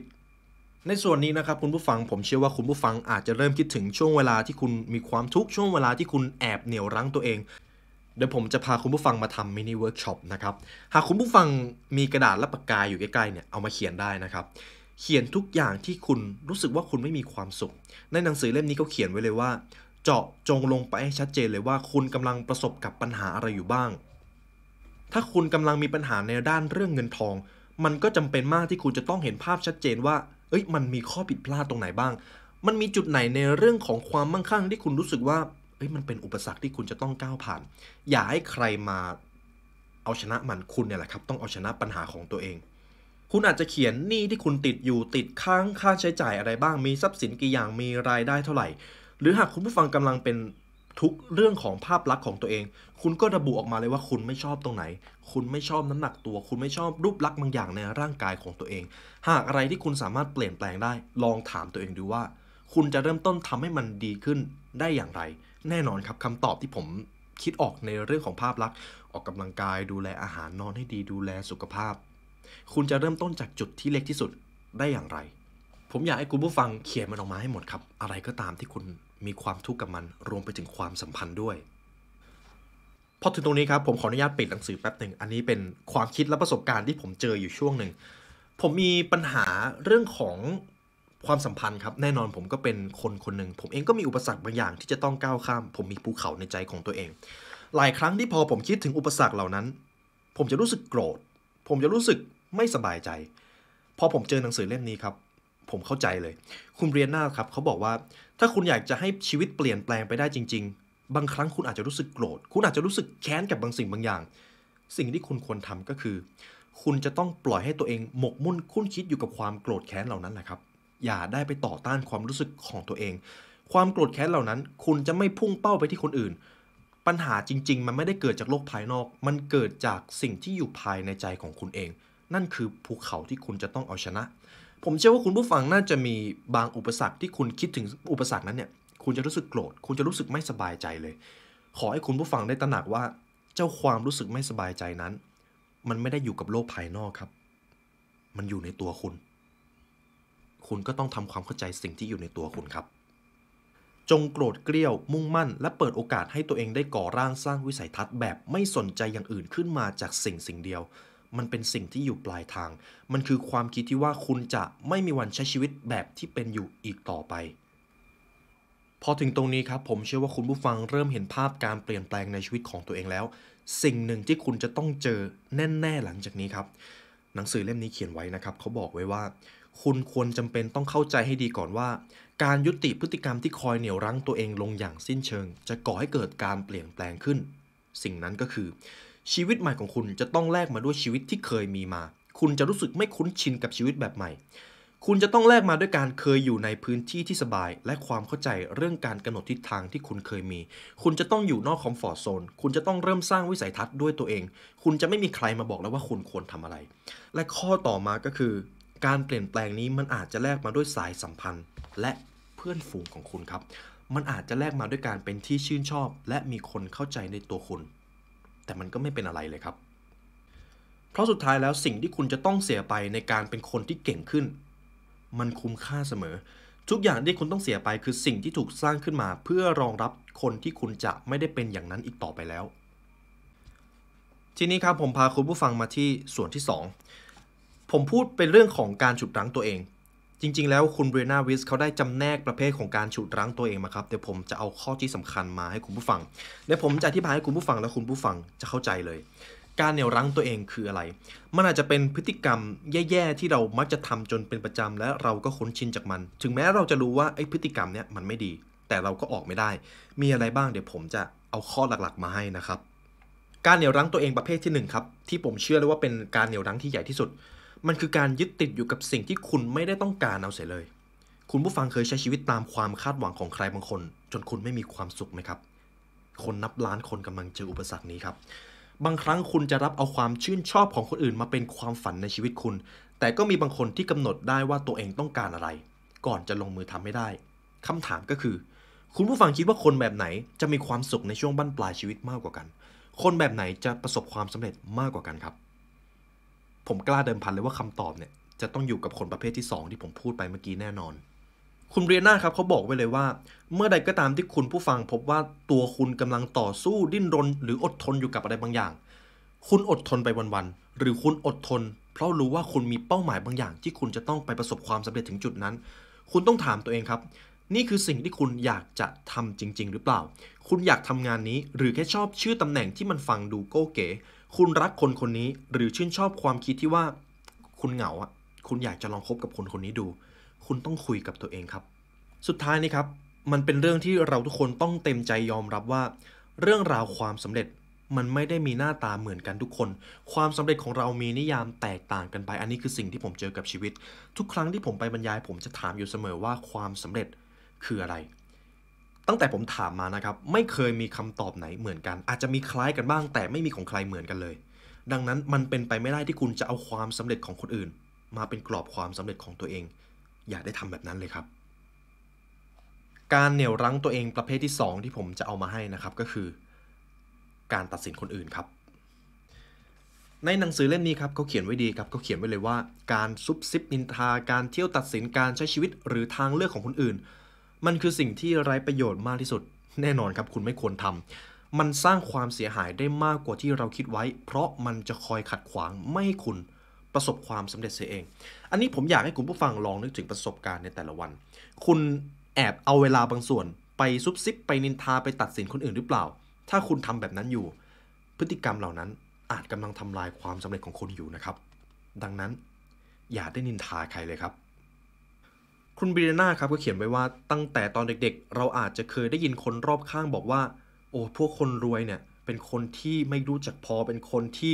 ในส่วนนี้นะครับคุณผู้ฟังผมเชื่อว่าคุณผู้ฟังอาจจะเริ่มคิดถึงช่วงเวลาที่คุณมีความทุกข์ช่วงเวลาที่คุณแอบเหนี่ยวรั้งตัวเองเดี๋ยวผมจะพาคุณผู้ฟังมาทำมินิเวิร์กช็อปนะครับหากคุณผู้ฟังมีกระดาษและปากกาอยู่ใกล้ๆเนี่ยเอามาเขียนได้นะครับเขียนทุกอย่างที่คุณรู้สึกว่าคุณไม่มีความสุข ในหนังสือเล่มนี้เขาเขียนไว้เลยว่า เจาะจงลงไปให้ชัดเจนเลยว่าคุณกำลังประสบกับปัญหาอะไรอยู่บ้าง ถ้าคุณกำลังมีปัญหาในด้านเรื่องเงินทอง มันก็จำเป็นมากที่คุณจะต้องเห็นภาพชัดเจนว่า เอ้ย มันมีข้อผิดพลาดตรงไหนบ้าง มันมีจุดไหนในเรื่องของความมั่งคั่งที่คุณรู้สึกว่าเอ้ยมันเป็นอุปสรรคที่คุณจะต้องก้าวผ่านอย่าให้ใครมา เอาชนะมันคุณเนี่ยแหละครับ ต้องเอาชนะปัญหาของตัวเองคุณอาจจะเขียนหนี้ที่คุณติดอยู่ติดค้างค่าใช้จ่ายอะไรบ้าง มีทรัพย์สินกี่อย่างมีรายได้เท่าไหร่ หรือหากคุณผู้ฟังกำลังเป็นทุกเรื่องของภาพลักษณ์ของตัวเอง คุณก็ระบุออกมาเลยว่าคุณไม่ชอบตรงไหน คุณไม่ชอบน้ำหนักตัว คุณไม่ชอบรูปลักษณ์บางอย่างในร่างกายของตัวเอง หากอะไรที่คุณสามารถเปลี่ยนแปลงได้ ลองถามตัวเองดูว่า คุณจะเริ่มต้นทำให้มันดีขึ้นได้อย่างไร แน่นอนครับคำตอบที่ผมคิดออกในเรื่องของภาพลักษณ์ออกกำลังกายดูแลอาหารนอนให้ดีดูแลสุขภาพคุณจะเริ่มต้นจากจุดที่เล็กที่สุดได้อย่างไร ผมอยากให้คุณผู้ฟังเขียนมันออกมาให้หมดครับ อะไรก็ตามที่คุณมีความทุกข์กับมัน รวมไปถึงความสัมพันธ์ด้วย พอถึงตรงนี้ครับ ผมขออนุญาตปิดหนังสือแป๊บหนึ่ง อันนี้เป็นความคิดและประสบการณ์ที่ผมเจออยู่ช่วงหนึ่ง ผมมีปัญหาเรื่องของความสัมพันธ์ครับ แน่นอนผมก็เป็นคนคนหนึ่งผมเองก็มีอุปสรรคบางอย่างที่จะต้องก้าวข้าม ผมมีภูเขาในใจของตัวเอง หลายครั้งที่พอผมคิดถึงอุปสรรคเหล่านั้น ผมจะรู้สึกโกรธ ผมจะรู้สึกไม่สบายใจ พอผมเจอหนังสือเล่มนี้ครับ ผมเข้าใจเลย คุณเรียนหน้าครับ เขาบอกว่า ถ้าคุณอยากจะให้ชีวิตเปลี่ยนแปลงไปได้จริงๆ บางครั้งคุณอาจจะรู้สึกโกรธ คุณอาจจะรู้สึกแค้นกับบางสิ่งบางอย่าง สิ่งที่คุณควรทำก็คือ คุณจะต้องปล่อยให้ตัวเอง หมกมุ่นคุ้นคิดอยู่กับความโกรธแค้นเหล่านั้นแหละครับ อย่าได้ไปต่อต้านความรู้สึกของตัวเอง ความโกรธแค้นเหล่านั้น คุณจะไม่พุ่งเป้าไปที่คนอื่น ปัญหาจริงๆ มันไม่ได้เกิดจากโลกภายนอก มันเกิดจากสิ่งที่อยู่ภายในใจของคุณเองนั่นคือภูเขาที่คุณจะต้องเอาชนะ ผมเชื่อว่าคุณผู้ฟัง น่าจะมีบางอุปสรรค ที่คุณคิดถึงอุปสรรคนั้นเนี่ยคุณจะรู้สึกโกรธคุณจะรู้สึกไม่สบายใจเลย ขอให้คุณผู้ฟังได้ตระหนักว่า เจ้าความรู้สึกไม่สบายใจนั้น มันไม่ได้อยู่กับโลกภายนอกครับ มันอยู่ในตัวคุณ คุณก็ต้องทำความเข้าใจสิ่งที่อยู่ในตัวคุณครับ จงโกรธเกลี้ยวมุ่งมั่น และเปิดโอกาสให้ตัวเองได้ก่อร่างสร้างวิสัยทัศน์แบบไม่สนใจอย่างอื่นขึ้นมาจากสิ่งสิ่งเดียวมันเป็นสิ่งที่อยู่ปลายทาง มันคือความคิดที่ว่าคุณจะไม่มีวันใช้ชีวิตแบบที่เป็นอยู่อีกต่อไป พอถึงตรงนี้ครับผมเชื่อว่าคุณผู้ฟังเริ่มเห็นภาพการเปลี่ยนแปลงในชีวิตของตัวเองแล้ว สิ่งหนึ่งที่คุณจะต้องเจอแน่ ๆหลังจากนี้ครับหนังสือเล่มนี้เขียนไว้นะครับเขาบอกไว้ว่า คุณควรจำเป็นต้องเข้าใจให้ดีก่อนว่า การยุติพฤติกรรมที่คอยเหนี่ยวรั้งตัวเองลงอย่างสิ้นเชิง จะก่อให้เกิดการเปลี่ยนแปลงขึ้น สิ่งนั้นก็คือชีวิตใหม่ของคุณจะต้องแลกมาด้วยชีวิตที่เคยมีมา คุณจะรู้สึกไม่คุ้นชินกับชีวิตแบบใหม่ คุณจะต้องแลกมาด้วยการเคยอยู่ในพื้นที่ที่สบาย และความเข้าใจเรื่องการกำหนดทิศทางที่คุณเคยมี คุณจะต้องอยู่นอกคอมฟอร์ทโซน คุณจะต้องเริ่มสร้างวิสัยทัศน์ด้วยตัวเอง คุณจะไม่มีใครมาบอกแล้วว่าคุณควรทำอะไร และข้อต่อมาก็คือการเปลี่ยนแปลงนี้มันอาจจะแลกมาด้วยสายสัมพันธ์และเพื่อนฝูงของคุณครับ มันอาจจะแลกมาด้วยการเป็นที่ชื่นชอบและมีคนเข้าใจในตัวคุณแต่มันก็ไม่เป็นอะไรเลยครับ เพราะสุดท้ายแล้วสิ่งที่คุณจะต้องเสียไปในการเป็นคนที่เก่งขึ้น มันคุ้มค่าเสมอ ทุกอย่างที่คุณต้องเสียไป คือสิ่งที่ถูกสร้างขึ้นมา เพื่อรองรับคนที่คุณจะไม่ได้เป็นอย่างนั้นอีกต่อไปแล้ว ทีนี้ครับผมพาคุณผู้ฟังมาที่ส่วนที่ 2 ผมพูดเป็นเรื่องของการฉุดรั้งตัวเองจริง ๆ แล้ว คุณเบรนาวิสเขาได้จำแนกประเภทของการฉุดรั้งตัวเองมาครับ เดี๋ยวผมจะเอาข้อที่สำคัญมาให้คุณผู้ฟังเดี๋ยวผมจะอธิบายให้คุณผู้ฟัง และคุณผู้ฟัง จะเข้าใจเลย การเหนี่ยวรั้งตัวเองคืออะไร มันอาจจะเป็นพฤติกรรมแย่ ๆ ที่เรามักจะทำจนเป็นประจำและเราก็คุ้นชินจากมัน ถึงแม้เราจะรู้ว่าไอ้พฤติกรรมเนี้ยมันไม่ดี แต่เราก็ออกไม่ได้ มีอะไรบ้าง เดี๋ยวผมจะเอาข้อหลักๆมาให้นะครับการเหนี่ยวรั้งตัวเองประเภทที่1ครับที่ผมเชื่อเลยว่าเป็นการเหนี่ยวรั้งที่ใหญ่ที่สุดมันคือการยึดติดอยู่กับสิ่งที่คุณไม่ได้ต้องการเอาเสียเลย คุณผู้ฟังเคยใช้ชีวิตตามความคาดหวังของใครบางคนจนคุณไม่มีความสุขไหมครับ คนนับล้านคนกำลังเจออุปสรรคนี้ครับ บางครั้งคุณจะรับเอาความชื่นชอบของคนอื่นมาเป็นความฝันในชีวิตคุณ แต่ก็มีบางคนที่กำหนดได้ว่าตัวเองต้องการอะไร ก่อนจะลงมือทำไม่ได้ คำถามก็คือ คุณผู้ฟังคิดว่าคนแบบไหนจะมีความสุขในช่วงบั้นปลายชีวิตมากกว่ากัน คนแบบไหนจะประสบความสำเร็จมากกว่ากันครับผมกล้าเดิมพันเลยว่าคำตอบเนี่ยจะต้องอยู่กับคนประเภทที่ 2 ที่ผมพูดไปเมื่อกี้แน่นอน คุณเรียนาครับเขาบอกไว้เลยว่า เมื่อใดก็ตามที่คุณผู้ฟัง พบว่าตัวคุณกำลังต่อสู้ดิ้นรนหรืออดทนอยู่กับอะไรบางอย่าง คุณอดทนไปวันๆหรือคุณอดทน เพราะรู้ว่าคุณมีเป้าหมายบางอย่าง ที่คุณจะต้องไปประสบความสำเร็จถึงจุดนั้น คุณต้องถามตัวเองครับ นี่คือสิ่งที่คุณอยากจะทำจริงๆ หรือเปล่า คุณอยากทำงานนี้หรือแค่ชอบชื่อตำแหน่งที่มันฟังดูโก้เก๋คุณรักคนคนนี้หรือชื่นชอบความคิดที่ว่าคุณเหงาอ่ะคุณอยากจะลองคบกับคนคนนี้ดูคุณต้องคุยกับตัวเองครับ สุดท้ายนี่ครับ มันเป็นเรื่องที่เราทุกคนต้องเต็มใจยอมรับว่า เรื่องราวความสำเร็จมันไม่ได้มีหน้าตาเหมือนกันทุกคน ความสำเร็จของเรามีนิยามแตกต่างกันไปอันนี้คือสิ่งที่ผมเจอกับชีวิตทุกครั้งที่ผมไปบรรยาย ผมจะถามอยู่เสมอว่าความสำเร็จคืออะไรตั้งแต่ผมถามมานะครับไม่เคยมีคำตอบไหนเหมือนกันอาจจะมีคล้ายกันบ้างแต่ไม่มีของใครเหมือนกันเลย ดังนั้นมันเป็นไปไม่ได้ที่คุณจะเอาความสำเร็จของคนอื่น มาเป็นกรอบความสำเร็จของตัวเอง อย่าได้ทำแบบนั้นเลยครับ การเหนี่ยวรั้งตัวเองประเภทที่ 2 ที่ผมจะเอามาให้นะครับก็คือ การตัดสินคนอื่นครับ ในหนังสือเล่มนี้ครับเขาเขียนไว้ดีครับเขาเขียนไว้เลยว่า การซุบซิบนินทาการเที่ยวตัดสินการใช้ชีวิตหรือทางเลือกของคนอื่นมันคือสิ่งที่ไร้ประโยชน์มากที่สุด แน่นอนครับคุณไม่ควรทำ มันสร้างความเสียหายได้มากกว่าที่เราคิดไว้ เพราะมันจะคอยขัดขวาง ไม่ให้คุณประสบความสำเร็จเสียเอง อันนี้ผมอยากให้คุณผู้ฟังลองนึกถึงประสบการณ์ในแต่ละวัน คุณแอบเอาเวลาบางส่วน ไปซุบซิบ ไปนินทา ไปตัดสินคนอื่นหรือเปล่า ถ้าคุณทำแบบนั้นอยู่ พฤติกรรมเหล่านั้นอาจกำลังทำลายความสำเร็จของคุณอยู่นะครับ ดังนั้นอย่าได้นินทาใครเลยครับคุณบีเรนาครับก็เขียนไว้ว่าตั้งแต่ตอนเด็กๆ เราอาจจะเคยได้ยินคนรอบข้างบอกว่า โอ้พวกคนรวยเนี่ย เป็นคนที่ไม่รู้จักพอเป็นคนที่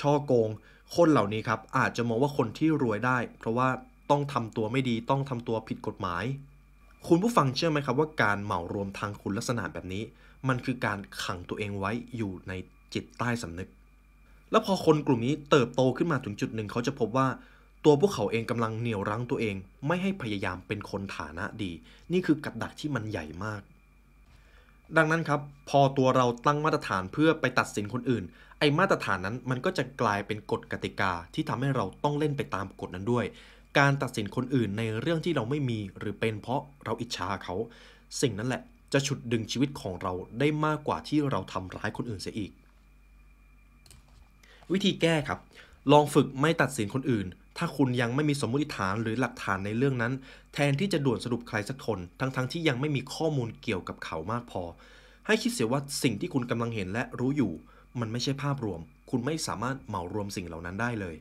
ช่อโกง คนเหล่านี้ครับ อาจจะมองว่าคนที่รวยได้เพราะว่าต้องทำตัวไม่ดีต้องทำตัวผิดกฎหมาย คุณผู้ฟังเชื่อไหมครับว่าการเหมารวมทางคุณลักษณะแบบนี้ มันคือการขังตัวเองไว้อยู่ในจิตใต้สำนึกแล้วพอคนกลุ่มนี้เติบโตขึ้นมาถึงจุดหนึ่งเขาจะพบว่าตัวพวกเขาเองกำลังเหนี่ยวรั้งตัวเอง ไม่ให้พยายามเป็นคนฐานะดี นี่คือกับดักที่มันใหญ่มาก ดังนั้นครับพอตัวเราตั้งมาตรฐานเพื่อไปตัดสินคนอื่น ไอ้มาตรฐานนั้น มันก็จะกลายเป็นกฎกติกาที่ทำให้เราต้องเล่นไปตามกฎนั้นด้วย การตัดสินคนอื่นในเรื่องที่เราไม่มี หรือเป็นเพราะเราอิจฉาเขา สิ่งนั้นแหละจะฉุดดึงชีวิตของเราได้มากกว่าที่เราทำร้ายคนอื่นเสียอีก วิธีแก้ครับ ลองฝึกไม่ตัดสินคนอื่นถ้าคุณยังไม่มีสมมติฐานหรือหลักฐานในเรื่องนั้น แทนที่จะด่วนสรุปใครสักคน ทั้งๆทที่ยังไม่มีข้อมูลเกี่ยวกับเขามากพอ ให้คิดเสียว่าสิ่งที่คุณกำลังเห็นและรู้อยู่ มันไม่ใช่ภาพรวม คุณไม่สามารถเหมารวมสิ่งเหล่านั้นได้เลย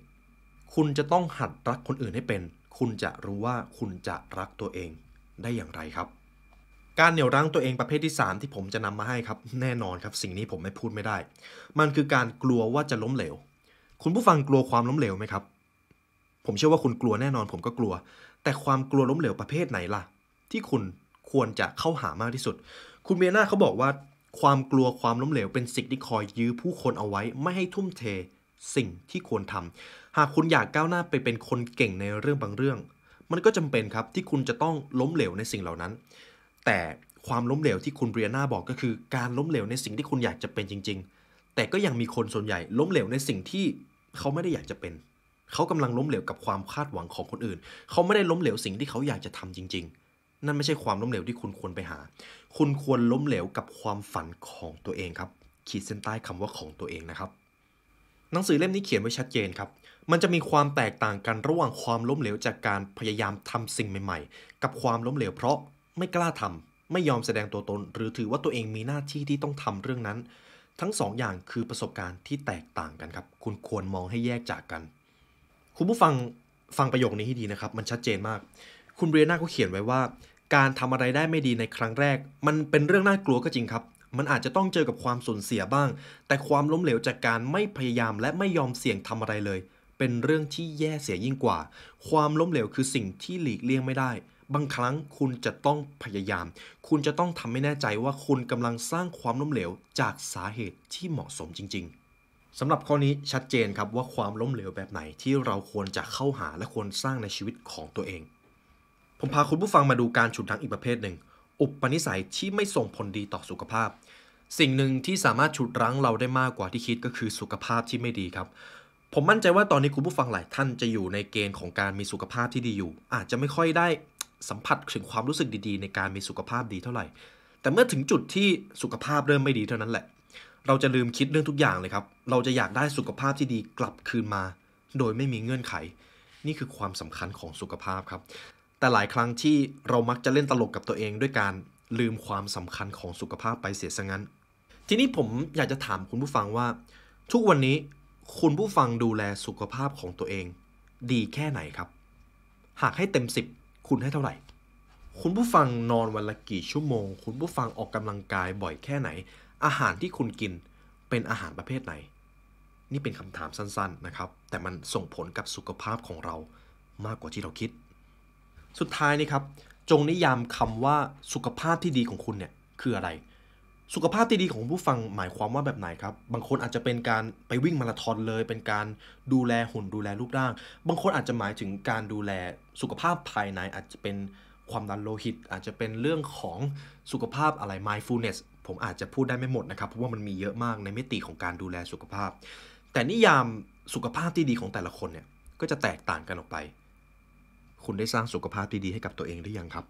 คุณจะต้องหัดรักคนอื่นให้เป็น คุณจะรู้ว่าคุณจะรักตัวเองได้อย่างไรครับ การเหนี่ยวรั้งตัวเองประเภทที่3ที่ผมจะนำมาให้ครับ แน่นอนครับ สิ่งนี้ผมไม่พูดไม่ได้ มันคือการกลัวว่าจะล้มเหลวคุณผู้ฟังกลัวความล้มเหลวไหมครับผมเชื่อว่าคุณกลัวแน่นอนผมก็กลัว แต่ความกลัวล้มเหลวประเภทไหนล่ะ ที่คุณควรจะเข้าหามากที่สุด คุณเมียนาเขาบอกว่าความกลัวความล้มเหลว เป็นสิ่งที่คอยยื้อผู้คนเอาไว้ไม่ให้ทุ่มเทสิ่งที่ควรทำ หากคุณอยากก้าวหน้าไปเป็นคนเก่งในเรื่องบางเรื่อง มันก็จำเป็นครับที่คุณจะต้องล้มเหลวในสิ่งเหล่านั้น แต่ความล้มเหลวที่คุณเบียนาบอกก็คือการล้มเหลวในสิ่งที่คุณอยากจะเป็นจริง ๆ แต่ก็ยังมีคนส่วนใหญ่ล้มเหลวในสิ่งที่เขาไม่ได้อยากจะเป็นเขากำลังล้มเหลวกับความคาดหวังของคนอื่น เขาไม่ได้ล้มเหลวสิ่งที่เขาอยากจะทำจริง ๆ นั่นไม่ใช่ความล้มเหลวที่คุณควรไปหา คุณควรล้มเหลวกับความฝันของตัวเองครับ ขีดเส้นใต้คำว่าของตัวเองนะครับ หนังสือเล่มนี้เขียนไว้ชัดเจนครับ มันจะมีความแตกต่างกันระหว่างความล้มเหลวจากการพยายามทำสิ่งใหม่ๆ กับความล้มเหลวเพราะไม่กล้าทำไม่ยอมแสดงตัวตน หรือถือว่าตัวเองมีหน้าที่ที่ต้องทำเรื่องนั้น ทั้งสองอย่างคือประสบการณ์ที่แตกต่างกันครับ คุณควรมองให้แยกจากกันคุณผู้ฟังฟังประโยคนี้ให้ดีนะครับมันชัดเจนมาก คุณเรียนาก็เขียนไว้ว่า การทำอะไรได้ไม่ดีในครั้งแรก มันเป็นเรื่องน่ากลัวก็จริงครับ มันอาจจะต้องเจอกับความสูญเสียบ้าง แต่ความล้มเหลวจากการไม่พยายามและไม่ยอมเสี่ยงทำอะไรเลย เป็นเรื่องที่แย่เสียยิ่งกว่า ความล้มเหลวคือสิ่งที่หลีกเลี่ยงไม่ได้ บางครั้งคุณจะต้องพยายาม คุณจะต้องทำให้แน่ใจว่าคุณกำลังสร้างความล้มเหลวจากสาเหตุที่เหมาะสมจริง ๆสำหรับข้อนี้ชัดเจนครับว่าความล้มเหลวแบบไหนที่เราควรจะเข้าหาและควรสร้างในชีวิตของตัวเอง ผมพาคุณผู้ฟังมาดูการฉุดรั้งอีกประเภทหนึ่งอุปนิสัยที่ไม่ส่งผลดีต่อสุขภาพ สิ่งหนึ่งที่สามารถฉุดรั้งเราได้มากกว่าที่คิดก็คือสุขภาพที่ไม่ดีครับ ผมมั่นใจว่าตอนนี้คุณผู้ฟังหลายท่านจะอยู่ในเกณฑ์ของการมีสุขภาพที่ดีอยู่ อาจจะไม่ค่อยได้ สัมผัสถึงความรู้สึกดีๆ ในการมีสุขภาพดีเท่าไหร่ แต่เมื่อถึงจุดที่สุขภาพเริ่มไม่ดีเท่านั้นแหละเราจะลืมคิดเรื่องทุกอย่างเลยครับ เราจะอยากได้สุขภาพที่ดีกลับคืนมา โดยไม่มีเงื่อนไข นี่คือความสำคัญของสุขภาพครับ แต่หลายครั้งที่เรามักจะเล่นตลกกับตัวเองด้วยการลืมความสำคัญของสุขภาพไปเสียซะงั้น ทีนี้ผมอยากจะถามคุณผู้ฟังว่า ทุกวันนี้คุณผู้ฟังดูแลสุขภาพของตัวเอง ดีแค่ไหนครับ หากให้เต็ม10คุณให้เท่าไหร่ คุณผู้ฟังนอนวันละกี่ชั่วโมง คุณผู้ฟังออกกำลังกายบ่อยแค่ไหนอาหารที่คุณกินเป็นอาหารประเภทไหน นี่เป็นคำถามสั้น ๆ นะครับ แต่มันส่งผลกับสุขภาพของเรามากกว่าที่เราคิด สุดท้าย นี่ครับ จงนิยามคำว่าสุขภาพที่ดีของคุณเนี่ยคืออะไร สุขภาพที่ดีของผู้ฟังหมายความว่าแบบไหนครับ บางคนอาจจะเป็นการไปวิ่งมาราธอนเลย เป็นการดูแลหุ่นดูแลรูปร่าง บางคนอาจจะหมายถึงการดูแลสุขภาพภายในอาจจะเป็นความดันโลหิต อาจจะเป็นเรื่องของสุขภาพอะไร mindfulness ผมอาจจะพูดได้ไม่หมดนะครับเพราะว่ามันมีเยอะมากในมิติของการดูแลสุขภาพ แต่นิยามสุขภาพที่ดีของแต่ละคนเนี่ยก็จะแตกต่างกันออกไป คุณได้สร้างสุขภาพที่ดีให้กับตัวเองหรือยังครับ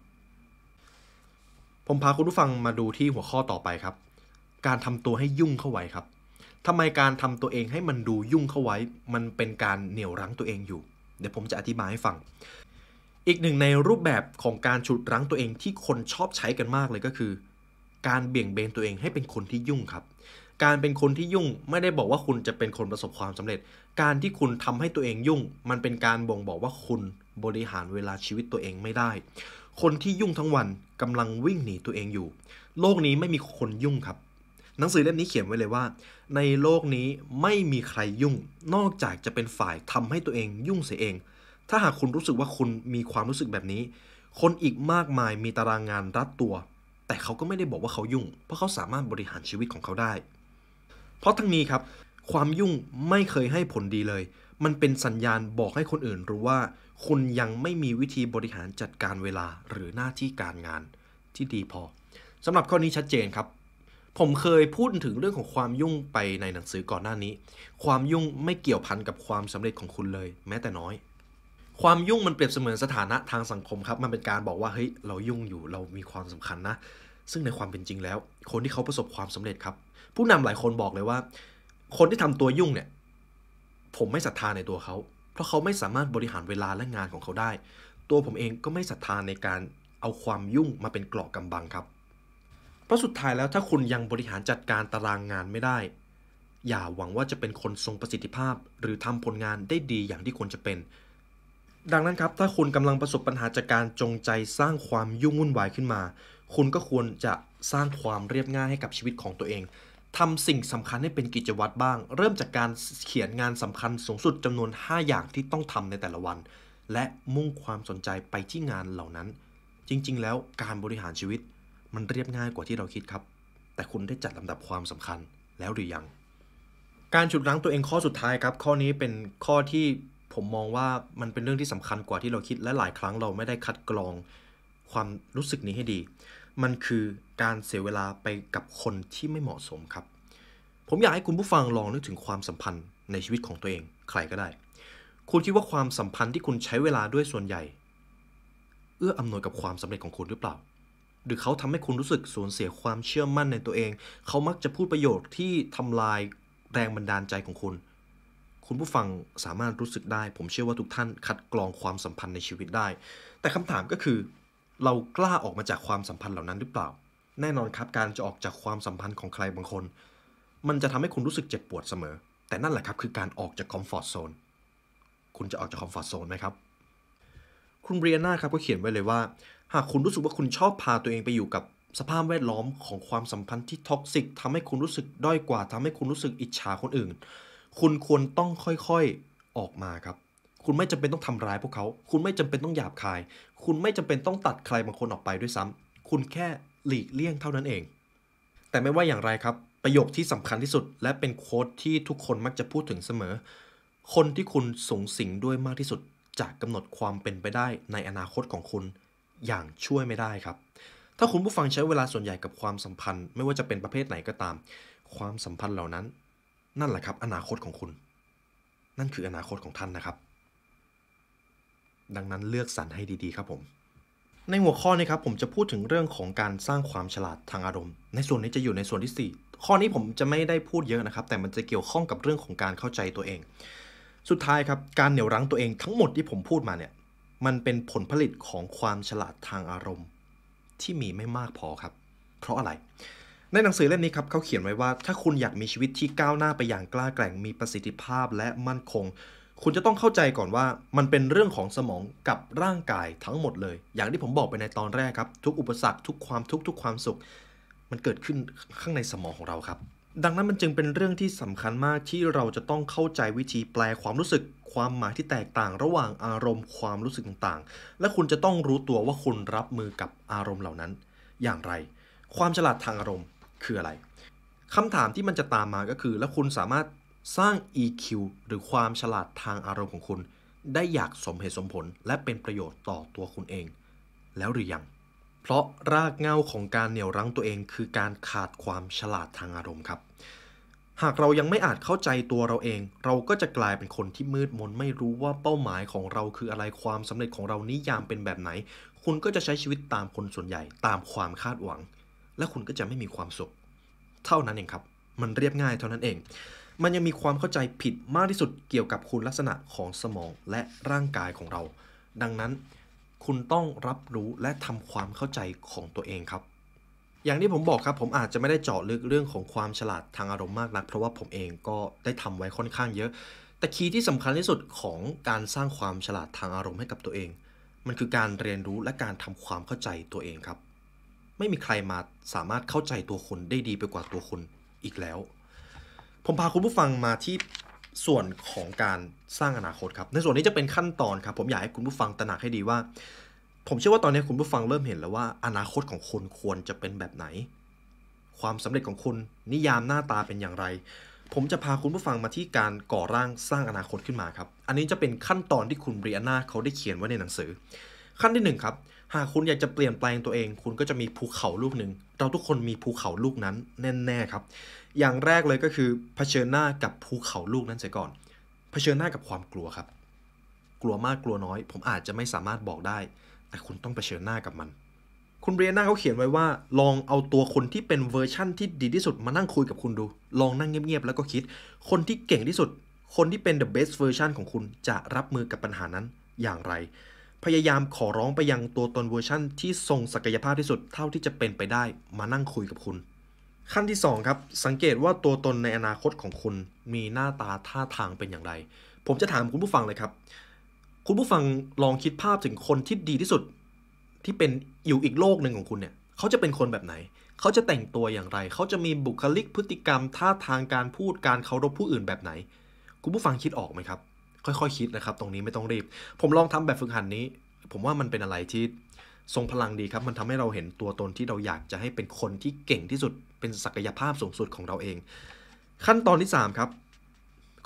ผมพาคุณผู้ฟังมาดูที่หัวข้อต่อไปครับ การทำตัวให้ยุ่งเข้าไว้ครับทำไมการทำตัวเองให้มันดูยุ่งเข้าไว้ มันเป็นการเหนี่ยวรั้งตัวเองอยู่ เดี๋ยวผมจะอธิบายให้ฟัง อีกหนึ่งในรูปแบบของการฉุดรั้งตัวเองที่คนชอบใช้กันมากเลยก็คือการเบี่ยงเบนตัวเองให้เป็นคนที่ยุ่งครับ การเป็นคนที่ยุ่งไม่ได้บอกว่าคุณจะเป็นคนประสบความสำเร็จ การที่คุณทำให้ตัวเองยุ่ง มันเป็นการบ่งบอกว่าคุณบริหารเวลาชีวิตตัวเองไม่ได้ คนที่ยุ่งทั้งวันกำลังวิ่งหนีตัวเองอยู่ โลกนี้ไม่มีคนยุ่งครับ หนังสือเล่มนี้เขียนไว้เลยว่า ในโลกนี้ไม่มีใครยุ่ง นอกจากจะเป็นฝ่ายทำให้ตัวเองยุ่งเสียเอง ถ้าหากคุณรู้สึกว่าคุณมีความรู้สึกแบบนี้ คนอีกมากมายมีตารางงานรัดตัวแต่เขาก็ไม่ได้บอกว่าเขายุ่งเพราะเขาสามารถบริหารชีวิตของเขาได้ เพราะทั้งนี้ครับ ความยุ่งไม่เคยให้ผลดีเลย มันเป็นสัญญาณบอกให้คนอื่นรู้ว่า คุณยังไม่มีวิธีบริหารจัดการเวลาหรือหน้าที่การงาน ที่ดีพอสำหรับข้อนี้ชัดเจนครับ ผมเคยพูดถึงเรื่องของความยุ่งไปในหนังสือก่อนหน้านี้ ความยุ่งไม่เกี่ยวพันกับความสำเร็จของคุณเลย แม้แต่น้อย ความยุ่งมันเปรียบเสมือนสถานะทางสังคมครับ มันเป็นการบอกว่าเฮ้ยเรายุ่งอยู่เรามีความสำคัญนะซึ่งในความเป็นจริงแล้ว คนที่เขาประสบความสำเร็จครับ ผู้นำหลายคนบอกเลยว่า คนที่ทำตัวยุ่งเนี่ยผมไม่ศรัทธาในตัวเขาเพราะเขาไม่สามารถบริหารเวลาและงานของเขาได้ ตัวผมเองก็ไม่ศรัทธาในการเอาความยุ่งมาเป็นกรอบกำบังครับเพราะสุดท้ายแล้วถ้าคุณยังบริหารจัดการตารางงานไม่ได้ อย่าหวังว่าจะเป็นคนทรงประสิทธิภาพ หรือทำผลงานได้ดีอย่างที่ควรจะเป็น ดังนั้นครับ ถ้าคุณกำลังประสบปัญหาจากการจงใจสร้างความยุ่งวุ่นวายขึ้นมาคุณก็ควรจะสร้างความเรียบง่ายให้กับชีวิตของตัวเอง ทำสิ่งสำคัญให้เป็นกิจวัตรบ้าง เริ่มจากการเขียนงานสำคัญสูงสุดจำนวน 5 อย่างที่ต้องทำในแต่ละวัน และมุ่งความสนใจไปที่งานเหล่านั้น จริงๆ แล้วการบริหารชีวิตมันเรียบง่ายกว่าที่เราคิดครับ แต่คุณได้จัดลำดับความสำคัญแล้วหรือยัง การฉุดรั้งตัวเองข้อสุดท้ายครับ ข้อนี้เป็นข้อที่ผมมองว่ามันเป็นเรื่องที่สำคัญกว่าที่เราคิด และหลายครั้ง เราไม่ได้คัดกรองความรู้สึกนี้ให้ดีมันคือการเสียเวลาไปกับคนที่ไม่เหมาะสมครับ ผมอยากให้คุณผู้ฟังลองนึกถึงความสัมพันธ์ในชีวิตของตัวเอง ใครก็ได้ คุณคิดว่าความสัมพันธ์ที่คุณใช้เวลาด้วยส่วนใหญ่เอื้ออำนวยกับความสำเร็จของคุณหรือเปล่า หรือเขาทำให้คุณรู้สึกสูญเสียความเชื่อมั่นในตัวเอง เขามักจะพูดประโยคที่ทำลายแรงบันดาลใจของคุณ คุณผู้ฟังสามารถรู้สึกได้ ผมเชื่อว่าทุกท่านคัดกรองความสัมพันธ์ในชีวิตได้ แต่คำถามก็คือเรากล้าออกมาจากความสัมพันธ์เหล่านั้นหรือเปล่า แน่นอนครับ การจะออกจากความสัมพันธ์ของใครบางคน มันจะทำให้คุณรู้สึกเจ็บปวดเสมอ แต่นั่นแหละครับ คือการออกจากคอมฟอร์ทโซนคุณจะออกจากคอมฟอร์ทโซนไหมครับคุณเบรียนาครับก็เขียนไว้เลยว่า หากคุณรู้สึกว่าคุณชอบพาตัวเองไปอยู่กับสภาพแวดล้อมของความสัมพันธ์ที่ท็อกซิกทำให้คุณรู้สึกด้อยกว่าทำให้คุณรู้สึกอิจฉาคนอื่น คุณควรต้องค่อยๆออกมาครับคุณไม่จำเป็นต้องทำร้ายพวกเขา คุณไม่จำเป็นต้องหยาบคาย คุณไม่จำเป็นต้องตัดใครบางคนออกไปด้วยซ้ำ คุณแค่หลีกเลี่ยงเท่านั้นเอง แต่ไม่ว่าอย่างไรครับ ประโยคที่สำคัญที่สุด และเป็นโค้ดที่ทุกคนมักจะพูดถึงเสมอ คนที่คุณสูงสิงด้วยมากที่สุดจะกำหนดความเป็นไปได้ในอนาคตของคุณอย่างช่วยไม่ได้ครับ ถ้าคุณผู้ฟังใช้เวลาส่วนใหญ่กับความสัมพันธ์ ไม่ว่าจะเป็นประเภทไหนก็ตาม ความสัมพันธ์เหล่านั้น นั่นแหละครับ อนาคตของคุณ นั่นคืออนาคตของท่านนะครับดังนั้นเลือกสรรให้ดี ๆ ครับผม ในหัวข้อนี้ครับผมจะพูดถึงเรื่องของการสร้างความฉลาดทางอารมณ์ ในส่วนนี้จะอยู่ในส่วนที่ 4 ข้อนี้ผมจะไม่ได้พูดเยอะนะครับ แต่มันจะเกี่ยวข้องกับเรื่องของการเข้าใจตัวเอง สุดท้ายครับ การเหนี่ยวรั้งตัวเองทั้งหมดที่ผมพูดมาเนี่ยมันเป็นผลผลิตของความฉลาดทางอารมณ์ ที่มีไม่มากพอครับเพราะอะไร ในหนังสือเล่มนี้ครับเขาเขียนไว้ว่า ถ้าคุณอยากมีชีวิตที่ก้าวหน้าไปอย่างกล้าแกร่งมีประสิทธิภาพและมั่นคงคุณจะต้องเข้าใจก่อนว่ามันเป็นเรื่องของสมองกับร่างกายทั้งหมดเลย อย่างที่ผมบอกไปในตอนแรกครับ ทุกอุปสรรคทุกความทุกทุกความสุข มันเกิดขึ้นข้างในสมองของเราครับ ดังนั้นมันจึงเป็นเรื่องที่สำคัญมากที่เราจะต้องเข้าใจวิธีแปลความรู้สึก ความหมายที่แตกต่าง ระหว่างอารมณ์ความรู้สึกต่างๆ และคุณจะต้องรู้ตัวว่าคุณรับมือกับอารมณ์เหล่านั้น อย่างไร ความฉลาดทางอารมณ์ คืออะไรคำถามที่มันจะตามมาก็คือ แล้วคุณสามารถสร้าง EQ หรือความฉลาดทางอารมณ์ของคุณ ได้อยากสมเหตุสมผลและเป็นประโยชน์ต่อตัวคุณเอง แล้วหรือยัง เพราะรากเงาของการเหนี่ยวรั้งตัวเองคือการขาดความฉลาดทางอารมณ์ครับ หากเรายังไม่อาจเข้าใจตัวเราเอง เราก็จะกลายเป็นคนที่มืดมนไม่รู้ว่าเป้าหมายของเราคืออะไรความสำเร็จของเรานิยามเป็นแบบไหน คุณก็จะใช้ชีวิตตามคนส่วนใหญ่ตามความคาดหวัง และคุณก็จะไม่มีความสุขเท่านั้นเองครับ มันเรียบง่ายเท่านั้นเองมันยังมีความเข้าใจผิดมากที่สุดเกี่ยวกับคุณลักษณะของสมองและร่างกายของเรา ดังนั้น คุณต้องรับรู้และทำความเข้าใจของตัวเองครับ อย่างที่ผมบอกครับ ผมอาจจะไม่ได้เจาะลึกเรื่องของความฉลาดทางอารมณ์มากนัก เพราะว่าผมเองก็ได้ทำไว้ค่อนข้างเยอะ แต่คีย์ที่สำคัญที่สุดของการสร้างความฉลาดทางอารมณ์ให้กับตัวเอง มันคือการเรียนรู้และการทำความเข้าใจตัวเองครับ ไม่มีใครมาสามารถเข้าใจตัวคุณได้ดีไปกว่าตัวคุณอีกแล้วผมพาคุณผู้ฟังมาที่ส่วนของการสร้างอนาคตครับ ในส่วนนี้จะเป็นขั้นตอนครับ ผมอยากให้คุณผู้ฟังตระหนักให้ดีว่า ผมเชื่อว่าตอนนี้คุณผู้ฟังเริ่มเห็นแล้วว่าอนาคตของคุณควรจะเป็นแบบไหน ความสำเร็จของคุณนิยามหน้าตาเป็นอย่างไร ผมจะพาคุณผู้ฟังมาที่การก่อร่างสร้างอนาคตขึ้นมาครับ อันนี้จะเป็นขั้นตอนที่คุณบริอาน่าเขาได้เขียนไว้ในหนังสือ ขั้นที่1ครับหากคุณอยากจะเปลี่ยนแปลงตัวเองคุณก็จะมีภูเขาลูกหนึ่งเราทุกคนมีภูเขาลูกนั้นแน่ๆครับ อย่างแรกเลยก็คือเผชิญหน้ากับภูเขาลูกนั้นเสียก่อนเผชิญหน้ากับความกลัวครับ กลัวมากกลัวน้อย ผมอาจจะไม่สามารถบอกได้ แต่คุณต้องเผชิญหน้ากับมัน คุณเรียนหน้าเขาเขียนไว้ว่า ลองเอาตัวคนที่เป็นเวอร์ชั่นที่ดีที่สุด มานั่งคุยกับคุณดู ลองนั่งเงียบๆแล้วก็คิด คนที่เก่งที่สุด คนที่เป็น the best version ของคุณจะรับมือกับปัญหานั้นอย่างไรพยายามขอร้องไปยังตัวตนเวอร์ชั่นที่ทรงศักยภาพที่สุดเท่าที่จะเป็นไปได้มานั่งคุยกับคุณ ขั้นที่2ครับสังเกตว่าตัวตนในอนาคตของคุณมีหน้าตาท่าทางเป็นอย่างไร ผมจะถามคุณผู้ฟังเลยครับ คุณผู้ฟังลองคิดภาพถึงคนที่ดีที่สุด ที่เป็นอยู่อีกโลกหนึ่งของคุณเนี่ยเขาจะเป็นคนแบบไหน เขาจะแต่งตัวอย่างไร เขาจะมีบุคลิกพฤติกรรม ท่าทางการพูดการเคารพผู้อื่นแบบไหน คุณผู้ฟังคิดออกไหมครับค่อยๆคคิดนะครับตรงนี้ไม่ต้องรีบ ผมลองทำแบบฝึกหัดนนี้ ผมว่ามันเป็นอะไรที่ทรงพลังดีครับ มันทำให้เราเห็นตัวตนที่เราอยากจะให้เป็นคนที่เก่งที่สุด เป็นศักยภาพสูงสุดของเราเอง ขั้นตอนที่ 3ครับ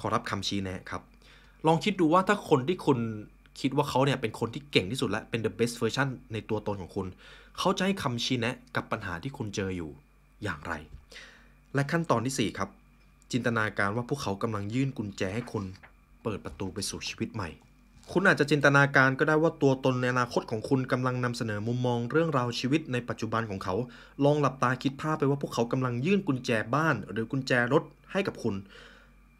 ขอรับคำชี้แนะครับ ลองคิดดูว่าถ้าคนที่คุณคิดว่าเขาเนี่ยเป็นคนที่เก่งที่สุด และเป็น the best version ในตัวตนของคุณ เขาจะให้คำชี้แนะกับปัญหาที่คุณเจออยู่อย่างไร และขั้นตอนที่4ครับ จินตนาการว่าพวกเขากำลังยื่นกุญแจให้คุณเปิดประตูไปสู่ชีวิตใหม่ คุณอาจจะจินตนาการก็ได้ว่าตัวตนในอนาคตของคุณกำลังนำเสนอมุมมองเรื่องราวชีวิต ในปัจจุบันของเขา ลองหลับตาคิดภาพไปว่าพวกเขากำลังยื่นกุญแจบ้าน หรือกุญแจรถให้กับคุณ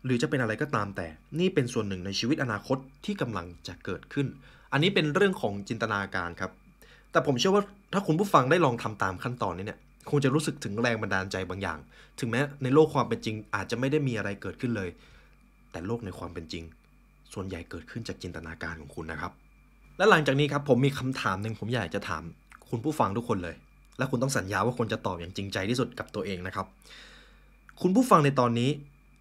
หรือจะเป็นอะไรก็ตาม แต่นี่เป็นส่วนหนึ่งในชีวิตอนาคตที่กำลังจะเกิดขึ้น อันนี้เป็นเรื่องของจินตนาการครับ แต่ผมเชื่อว่าถ้าคุณผู้ฟังได้ลองทำตามขั้นตอนนี้เนี่ยคงจะรู้สึกถึงแรงบันดาลใจบางอย่าง ถึงแม้ในโลกความเป็นจริงอาจจะไม่ได้มีอะไรเกิดขึ้นเลย แต่โลกในความเป็นจริงส่วนใหญ่เกิดขึ้นจากจินตนาการของคุณนะครับ และหลังจากนี้ครับผมมีคำถามหนึ่งผมอยากจะถามคุณผู้ฟังทุกคนเลย และคุณต้องสัญญาว่าคุณจะตอบอย่างจริงใจที่สุดกับตัวเองนะครับ คุณผู้ฟังในตอนนี้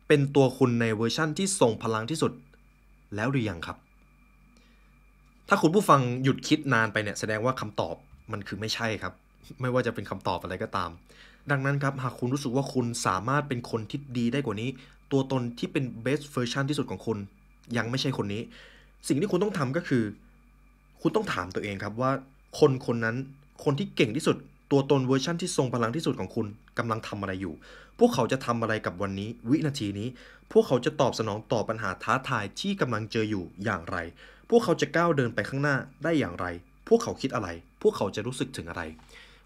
เป็นตัวคุณในเวอร์ชั่นที่ทรงพลังที่สุดแล้วหรือยังครับ ถ้าคุณผู้ฟังหยุดคิดนานไปเนี่ยแสดงว่าคำตอบมันคือไม่ใช่ครับ ไม่ว่าจะเป็นคำตอบอะไรก็ตาม ดังนั้นครับหากคุณรู้สึกว่าคุณสามารถเป็นคนที่ดีได้กว่านี้ ตัวตนที่เป็นเบสเวอร์ชันที่สุดของคุณยังไม่ใช่คนนี้ สิ่งที่คุณต้องทำก็คือ คุณต้องถามตัวเองครับว่า คนคนนั้น คนที่เก่งที่สุด ตัวตนเวอร์ชั่นที่ทรงพลังที่สุดของคุณกำลังทำอะไรอยู่ พวกเขาจะทำอะไรกับวันนี้ วินาทีนี้ พวกเขาจะตอบสนองต่อปัญหาท้าทายที่กำลังเจออยู่อย่างไร พวกเขาจะก้าวเดินไปข้างหน้าได้อย่างไร พวกเขาคิดอะไร พวกเขาจะรู้สึกถึงอะไร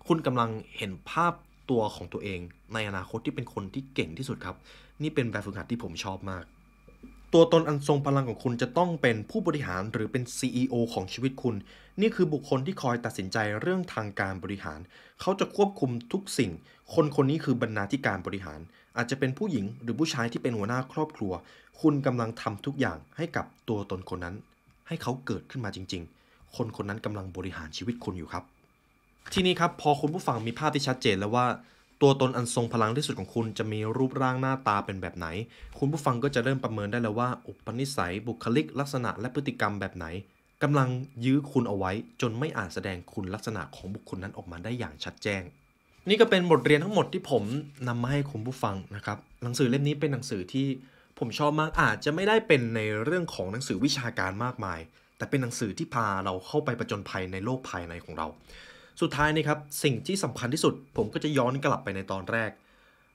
คุณกำลังเห็นภาพตัวของตัวเอง ในอนาคตที่เป็นคนที่เก่งที่สุดครับ นี่เป็นแบบฝึกหัดที่ผมชอบมากตัวตนอันทรงพลังของคุณจะต้องเป็นผู้บริหารหรือเป็น CEO ของชีวิตคุณ นี่คือบุคคลที่คอยตัดสินใจเรื่องทางการบริหาร เขาจะควบคุมทุกสิ่ง คนคนนี้คือบรรณาธิการบริหาร อาจจะเป็นผู้หญิง หรือผู้ชายที่เป็นหัวหน้าครอบครัว คุณกำลังทำทุกอย่างให้กับตัวตนคนนั้น ให้เขาเกิดขึ้นมาจริง ๆ คนคนนั้นกำลังบริหารชีวิตคุณอยู่ครับ ทีนี้ครับพอคุณผู้ฟังมีภาพที่ชัดเจนแล้วว่าตัวตนอันทรงพลังที่สุดของคุณจะมีรูปร่างหน้าตาเป็นแบบไหน คุณผู้ฟังก็จะเริ่มประเมินได้แล้วว่าอุปนิสัย บุคลิก ลักษณะและพฤติกรรมแบบไหน กำลังยื้อคุณเอาไว้ จนไม่อาจแสดงคุณลักษณะของบุคคลนั้นออกมาได้อย่างชัดแจ้ง นี่ก็เป็นบทเรียนทั้งหมดที่ผมนำมาให้คุณผู้ฟังนะครับหนังสือเล่มนี้เป็นหนังสือที่ผมชอบมากอาจจะไม่ได้เป็นในเรื่องของหนังสือวิชาการมากมาย แต่เป็นหนังสือที่พาเราเข้าไปประจนภัยในโลกภายในของเราสุดท้ายนะครับสิ่งที่สำคัญที่สุดผมก็จะย้อนกลับไปในตอนแรก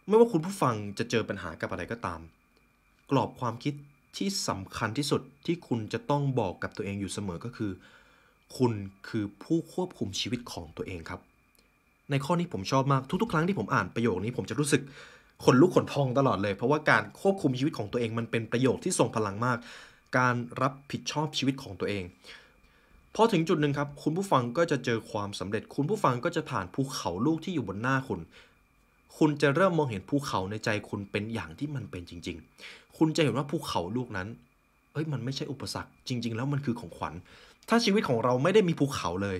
ไม่ว่าคุณผู้ฟังจะเจอปัญหากับอะไรก็ตาม กรอบความคิดที่สำคัญที่สุดที่คุณจะต้องบอกกับตัวเองอยู่เสมอก็คือ คุณคือผู้ควบคุมชีวิตของตัวเองครับ ในข้อนี้ผมชอบมากทุกๆครั้งที่ผมอ่านประโยคนี้ผมจะรู้สึกขนลุกขนพองตลอดเลย เพราะว่าการควบคุมชีวิตของตัวเองมันเป็นประโยคที่ทรงพลังมาก การรับผิดชอบชีวิตของตัวเองพอถึงจุดหนึ่งครับ คุณผู้ฟังก็จะเจอความสำเร็จ คุณผู้ฟังก็จะผ่านภูเขาลูกที่อยู่บนหน้าคุณ คุณจะเริ่มมองเห็นภูเขาในใจคุณเป็นอย่างที่มันเป็นจริง ๆ คุณจะเห็นว่าภูเขาลูกนั้น เอ้ยมันไม่ใช่อุปสรรคจริงๆ แล้วมันคือของขวัญ ถ้าชีวิตของเราไม่ได้มีภูเขาเลย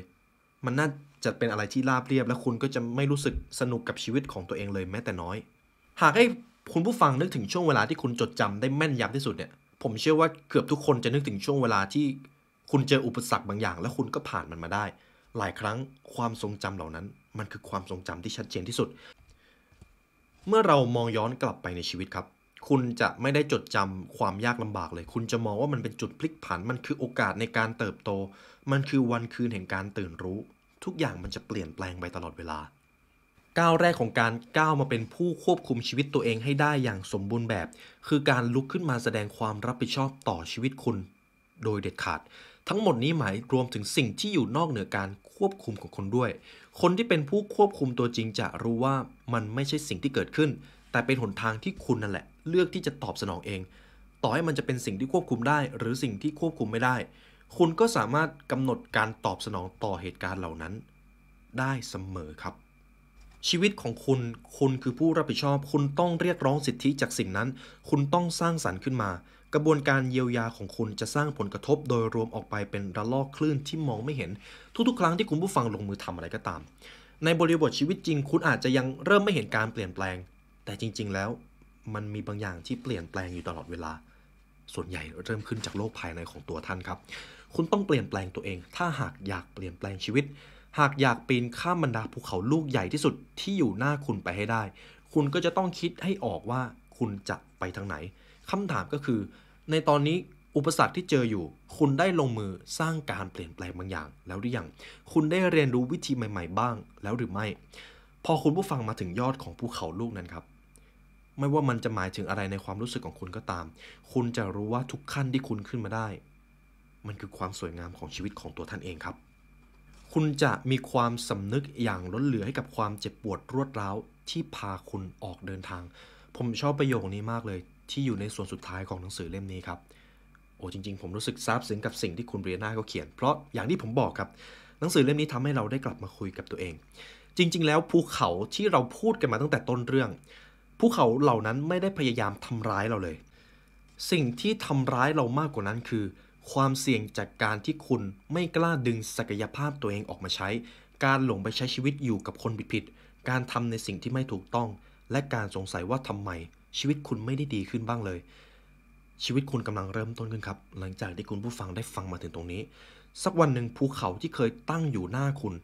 มันน่าจะเป็นอะไรที่ราบเรียบและคุณก็จะไม่รู้สึกสนุกกับชีวิตของตัวเองเลยแม้แต่น้อย หากให้คุณผู้ฟังนึกถึงช่วงเวลาที่คุณจดจำได้แม่นยำที่สุดเนี่ย ผมเชื่อว่าเกือบทุกคนจะนึกถึงช่วงเวลาที่คุณเจออุปสรรคบางอย่างแล้วคุณก็ผ่านมันมาได้ หลายครั้งความทรงจำเหล่านั้นมันคือความทรงจำที่ชัดเจนที่สุด เมื่อเรามองย้อนกลับไปในชีวิตครับ คุณจะไม่ได้จดจำความยากลำบากเลย คุณจะมองว่ามันเป็นจุดพลิกผันมันคือโอกาสในการเติบโต มันคือวันคืนแห่งการตื่นรู้ ทุกอย่างมันจะเปลี่ยนแปลงไปตลอดเวลาก้าวแรกของการก้าวมาเป็นผู้ควบคุมชีวิตตัวเองให้ได้อย่างสมบูรณ์แบบ คือการลุกขึ้นมาแสดงความรับผิดชอบต่อชีวิตคุณ โดยเด็ดขาดทั้งหมดนี้หมายรวมถึงสิ่งที่อยู่นอกเหนือการควบคุมของคนด้วย คนที่เป็นผู้ควบคุมตัวจริงจะรู้ว่ามันไม่ใช่สิ่งที่เกิดขึ้น แต่เป็นหนทางที่คุณนั่นแหละเลือกที่จะตอบสนองเอง ต่อให้มันจะเป็นสิ่งที่ควบคุมได้หรือสิ่งที่ควบคุมไม่ได้ คุณก็สามารถกำหนดการตอบสนองต่อเหตุการณ์เหล่านั้น ได้เสมอครับ ชีวิตของคุณ คุณคือผู้รับผิดชอบ คุณต้องเรียกร้องสิทธิจากสิ่งนั้น คุณต้องสร้างสรรค์ขึ้นมากระบวนการเยียวยาของคุณจะสร้างผลกระทบโดยรวมออกไปเป็นระลอกคลื่นที่มองไม่เห็นทุกๆครั้งที่คุณผู้ฟังลงมือทำอะไรก็ตาม ในบริบทชีวิตจริงคุณอาจจะยังเริ่มไม่เห็นการเปลี่ยนแปลง แต่จริงๆแล้วมันมีบางอย่างที่เปลี่ยนแปลงอยู่ตลอดเวลา ส่วนใหญ่เริ่มขึ้นจากโลกภายในของตัวท่านครับ คุณต้องเปลี่ยนแปลงตัวเอง ถ้าหากอยากเปลี่ยนแปลงชีวิต หากอยากปีนข้ามบรรดาภูเขาลูกใหญ่ที่สุดที่อยู่หน้าคุณไปให้ได้ คุณก็จะต้องคิดให้ออกว่าคุณจะไปทางไหนคำถามก็คือ ในตอนนี้อุปสรรคที่เจออยู่ คุณได้ลงมือสร้างการเปลี่ยนแปลงบางอย่าง แล้วหรือยังคุณได้เรียนรู้วิธีใหม่ๆบ้างแล้วหรือไม่ พอคุณผู้ฟังมาถึงยอดของภูเขาลูกนั้นครับ ไม่ว่ามันจะหมายถึงอะไรในความรู้สึกของคุณก็ตาม คุณจะรู้ว่าทุกขั้นที่คุณขึ้นมาได้ มันคือความสวยงามของชีวิตของตัวท่านเองครับ คุณจะมีความสำนึกอย่างล้นเหลือให้กับความเจ็บปวดรวดร้าวที่พาคุณออกเดินทาง ผมชอบประโยคนี้มากเลยที่อยู่ในส่วนสุดท้ายของหนังสือเล่มนี้ครับ โอ้จริงๆ ผมรู้สึกซาบซึ้งกับสิ่งที่คุณเรียนาเขาเขียน เพราะอย่างที่ผมบอกครับ หนังสือเล่มนี้ทำให้เราได้กลับมาคุยกับตัวเอง จริง ๆแล้วภูเขาที่เราพูดกันมาตั้งแต่ต้นเรื่องภูเขาเหล่านั้นไม่ได้พยายามทำร้ายเราเลย สิ่งที่ทำร้ายเรามากกว่านั้นคือ ความเสี่ยงจากการที่คุณไม่กล้าดึงศักยภาพตัวเองออกมาใช้ การหลงไปใช้ชีวิตอยู่กับคนผิดๆ การทำในสิ่งที่ไม่ถูกต้อง และการสงสัยว่าทำไมชีวิตคุณไม่ได้ดีขึ้นบ้างเลย ชีวิตคุณกำลังเริ่มต้นขึ้นครับ หลังจากที่คุณผู้ฟังได้ฟังมาถึงตรงนี้ สักวันหนึ่งภูเขาที่เคยตั้งอยู่หน้าคุณ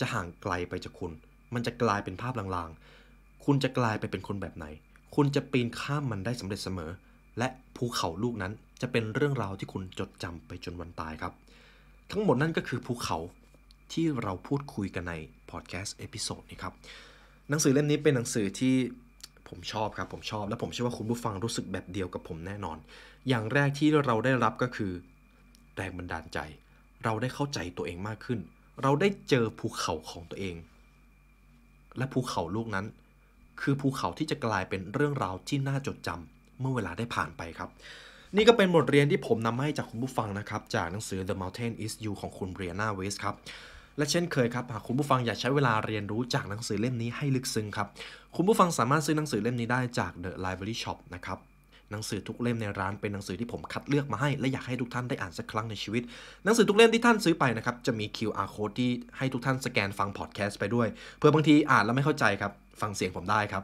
จะห่างไกลไปจากคุณ มันจะกลายเป็นภาพลางๆ คุณจะกลายไปเป็นคนแบบไหน คุณจะปีนข้ามมันได้สำเร็จเสมอ และภูเขาลูกนั้นจะเป็นเรื่องราวที่คุณจดจำไปจนวันตายครับ ทั้งหมดนั่นก็คือภูเขาที่เราพูดคุยกันในพอดแคสต์เอพิโซดนี้ครับ หนังสือเล่มนี้เป็นหนังสือที่ผมชอบครับ ผมชอบและผมเชื่อว่าคุณผู้ฟังรู้สึกแบบเดียวกับผมแน่นอน อย่างแรกที่เราได้รับก็คือแรงบันดาลใจ เราได้เข้าใจตัวเองมากขึ้น เราได้เจอภูเขาของตัวเอง และภูเขาลูกนั้น คือภูเขาที่จะกลายเป็นเรื่องราวที่น่าจดจำ เมื่อเวลาได้ผ่านไปครับ นี่ก็เป็นบทเรียนที่ผมนำให้จากคุณผู้ฟังนะครับ จากหนังสือ The Mountain Is You ของคุณเรียนาเวสครับและเช่นเคยครับหากคุณผู้ฟังอยากใช้เวลาเรียนรู้จากหนังสือเล่มนี้ให้ลึกซึ้งครับคุณผู้ฟังสามารถซื้อหนังสือเล่มนี้ได้จาก The Library Shop นะครับหนังสือทุกเล่มในร้าน เป็นหนังสือที่ผมคัดเลือกมาให้และอยากให้ทุกท่านได้อ่านสักครั้งในชีวิตหนังสือทุกเล่มที่ท่านซื้อไปนะครับจะมี QR code ที่ให้ทุกท่านสแกนฟังพอดแคสต์ไปด้วย เพื่อบางทีอ่านแล้วไม่เข้าใจครับฟังเสียงผมได้ครับ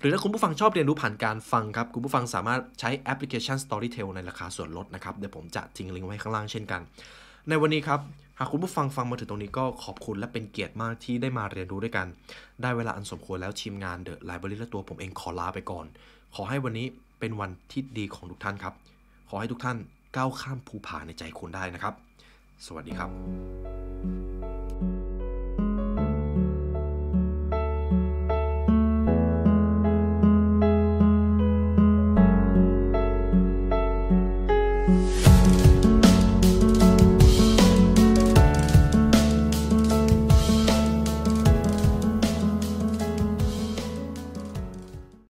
หรือถ้าคุณผู้ฟังชอบเรียนรู้ผ่านการฟังครับคุณผู้ฟังสามารถใช้แอปพลิเคชัน Storytel ในราคาส่วนลดนะครับเดี๋ยวผมจะทิ้งลิงก์ไว้ข้างล่างเช่นกันในวันนี้ครับหากคุณผู้ฟังฟังมาถึงตรงนี้ก็ขอบคุณและเป็นเกียรติมากที่ได้มาเรียนรู้ด้วยกัน ได้เวลาอันสมควรแล้วทีมงานเดอะไลบรารีและตัวผมเองขอลาไปก่อน ขอให้วันนี้เป็นวันที่ดีของทุกท่านครับ ขอให้ทุกท่านก้าวข้ามภูผาในใจคุณได้นะครับ สวัสดีครับ